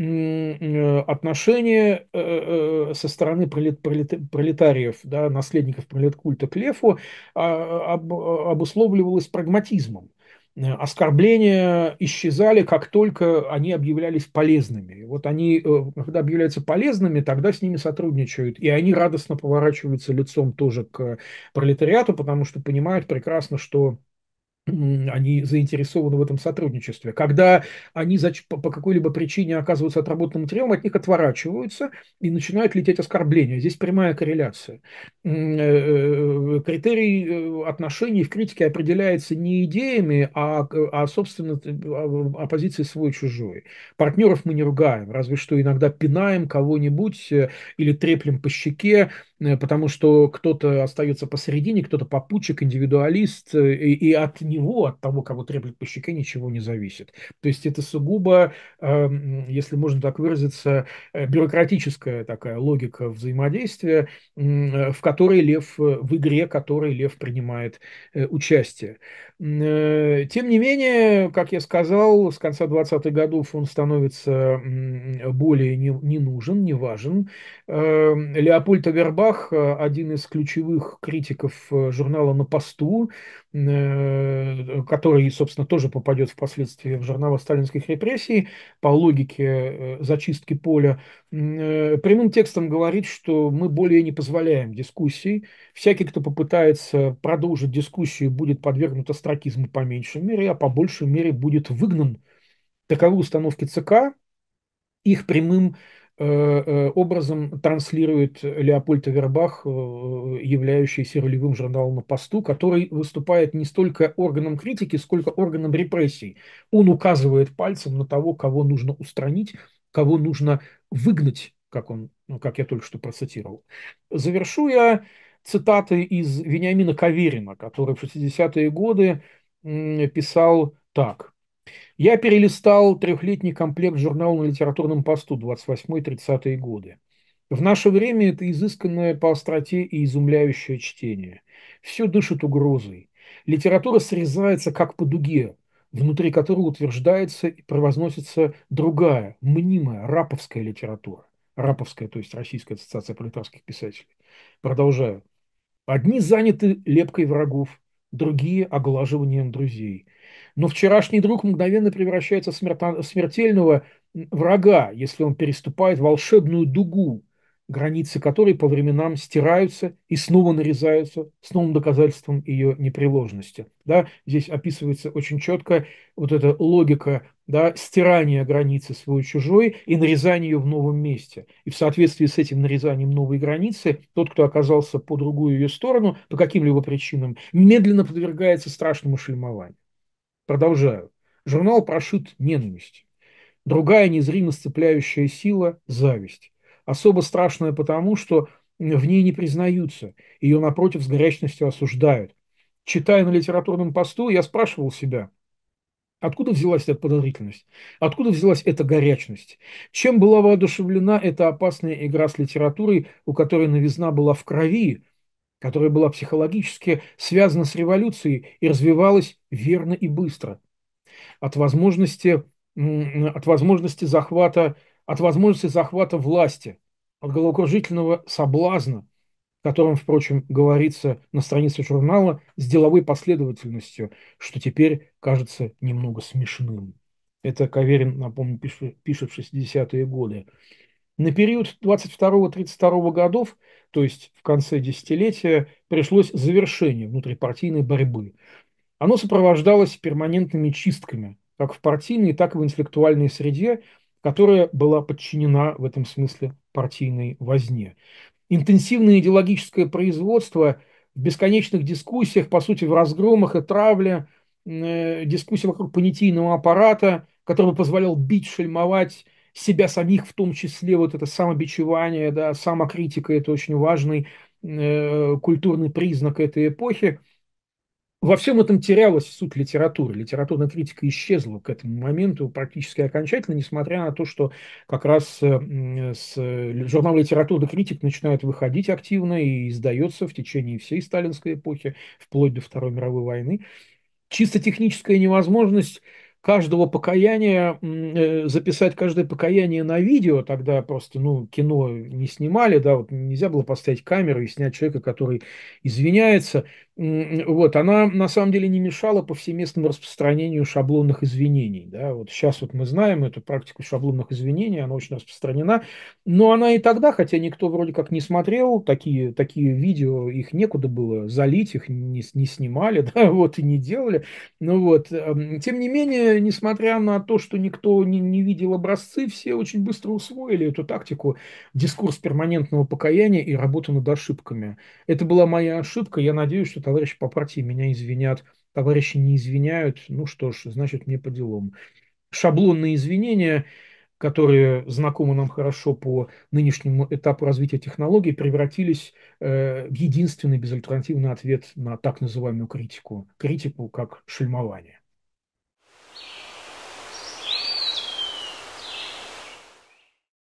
Э, отношение э, э, со стороны пролет, пролет, пролетариев, да, наследников пролеткульта к Лефу а, а, об, а, обусловливалось прагматизмом. Оскорбления исчезали, как только они объявлялись полезными. Вот они, когда объявляются полезными, тогда с ними сотрудничают. И они радостно поворачиваются лицом тоже к пролетариату, потому что понимают прекрасно, что они заинтересованы в этом сотрудничестве. Когда они по какой-либо причине оказываются отработанным материалом, от них отворачиваются и начинают лететь оскорбления. Здесь прямая корреляция. Э, э, критерий э, отношений в критике определяется не идеями, а, а собственно, оппозицией а, а свой-чужой. Партнеров мы не ругаем, разве что иногда пинаем кого-нибудь или треплем по щеке, Э, потому что кто-то остается посередине, кто-то попутчик, индивидуалист, э, и, и от него, от того, кого требует по щеке, ничего не зависит. То есть это сугубо, эм, если можно так выразиться, э, бюрократическая такая логика взаимодействия, в которой лев, в игре которой лев принимает участие. Э, тем не менее, как я сказал, с конца 20-х годов он становится э, более не, не нужен, не важен. Э, Леопольд Авербах, один из ключевых критиков журнала «На посту», Э, э, который, собственно, тоже попадет впоследствии в жернова сталинских репрессий, по логике э, зачистки поля, прямым текстом говорит, что мы более не позволяем дискуссий. Всякий, кто попытается продолжить дискуссию, будет подвергнут астракизму по меньшей мере, а по большей мере будет выгнан. Таковы установки ЦК, их прямым Э, э, образом транслирует Леопольд Авербах, э, являющийся ролевым журналом на посту, который выступает не столько органом критики, сколько органом репрессий. Он указывает пальцем на того, кого нужно устранить, кого нужно выгнать, как, он, ну, как я только что процитировал. Завершу я цитаты из Вениамина Каверина, который в 60-е годы писал так – я перелистал трехлетний комплект журнала на литературном посту 28-30 годы. В наше время это изысканное по остроте и изумляющее чтение. Все дышит угрозой. Литература срезается как по дуге, внутри которой утверждается и превозносится другая, мнимая, раповская литература. Раповская, то есть Российская ассоциация пролетарских писателей. Продолжаю. Одни заняты лепкой врагов, другие – оглаживанием друзей – но вчерашний друг мгновенно превращается в, смерто... в смертельного врага, если он переступает волшебную дугу, границы которой по временам стираются и снова нарезаются с новым доказательством ее непреложности. Да? Здесь описывается очень четко вот эта логика да, стирания границы свой-чужой и нарезания ее в новом месте. И в соответствии с этим нарезанием новой границы, тот, кто оказался по другую ее сторону, по каким-либо причинам, медленно подвергается страшному шельмованию. Продолжаю. Журнал прошит ненависть. Другая незримо сцепляющая сила – зависть. Особо страшная потому, что в ней не признаются, ее, напротив, с горячностью осуждают. Читая на литературном посту, я спрашивал себя, откуда взялась эта подозрительность, откуда взялась эта горячность, чем была воодушевлена эта опасная игра с литературой, у которой новизна была в крови, которая была психологически связана с революцией и развивалась верно и быстро. От возможности, от возможности захвата, от возможности захвата власти, от головокружительного соблазна, о котором, впрочем, говорится на странице журнала с деловой последовательностью, что теперь кажется немного смешным. Это Каверин, напомню, пишет, в 60-е годы. На период 22-32 годов, то есть в конце десятилетия, пришлось завершение внутрипартийной борьбы. Оно сопровождалось перманентными чистками, как в партийной, так и в интеллектуальной среде, которая была подчинена в этом смысле партийной возне. Интенсивное идеологическое производство в бесконечных дискуссиях, по сути, в разгромах и травле, э, дискуссии вокруг понятийного аппарата, который позволял бить, шельмовать, себя самих, в том числе вот это самобичевание, да, самокритика – это очень важный э, культурный признак этой эпохи. Во всем этом терялась суть литературы. Литературная критика исчезла к этому моменту практически окончательно, несмотря на то, что как раз э, с э, журнал «Литературный критик» начинает выходить активно и издается в течение всей сталинской эпохи, вплоть до Второй мировой войны. Чисто техническая невозможность каждого покаяния, э, записать каждое покаяние на видео, тогда просто, ну, кино не снимали, да, вот нельзя было поставить камеру и снять человека, который извиняется вот, она на самом деле не мешала повсеместному распространению шаблонных извинений. Да? Вот сейчас вот мы знаем эту практику шаблонных извинений, она очень распространена, но она и тогда, хотя никто вроде как не смотрел такие, такие видео, их некуда было залить, их не, не снимали, (laughs) да, вот, и не делали. Но ну вот. Эм, тем не менее, несмотря на то, что никто не, не видел образцы, все очень быстро усвоили эту тактику дискурс перманентного покаяния и работы над ошибками. Это была моя ошибка, я надеюсь, что товарищи по партии меня извинят, товарищи не извиняют, ну что ж, значит мне по делам. Шаблонные извинения, которые знакомы нам хорошо по нынешнему этапу развития технологий, превратились э, в единственный безальтернативный ответ на так называемую критику. Критику как шельмование.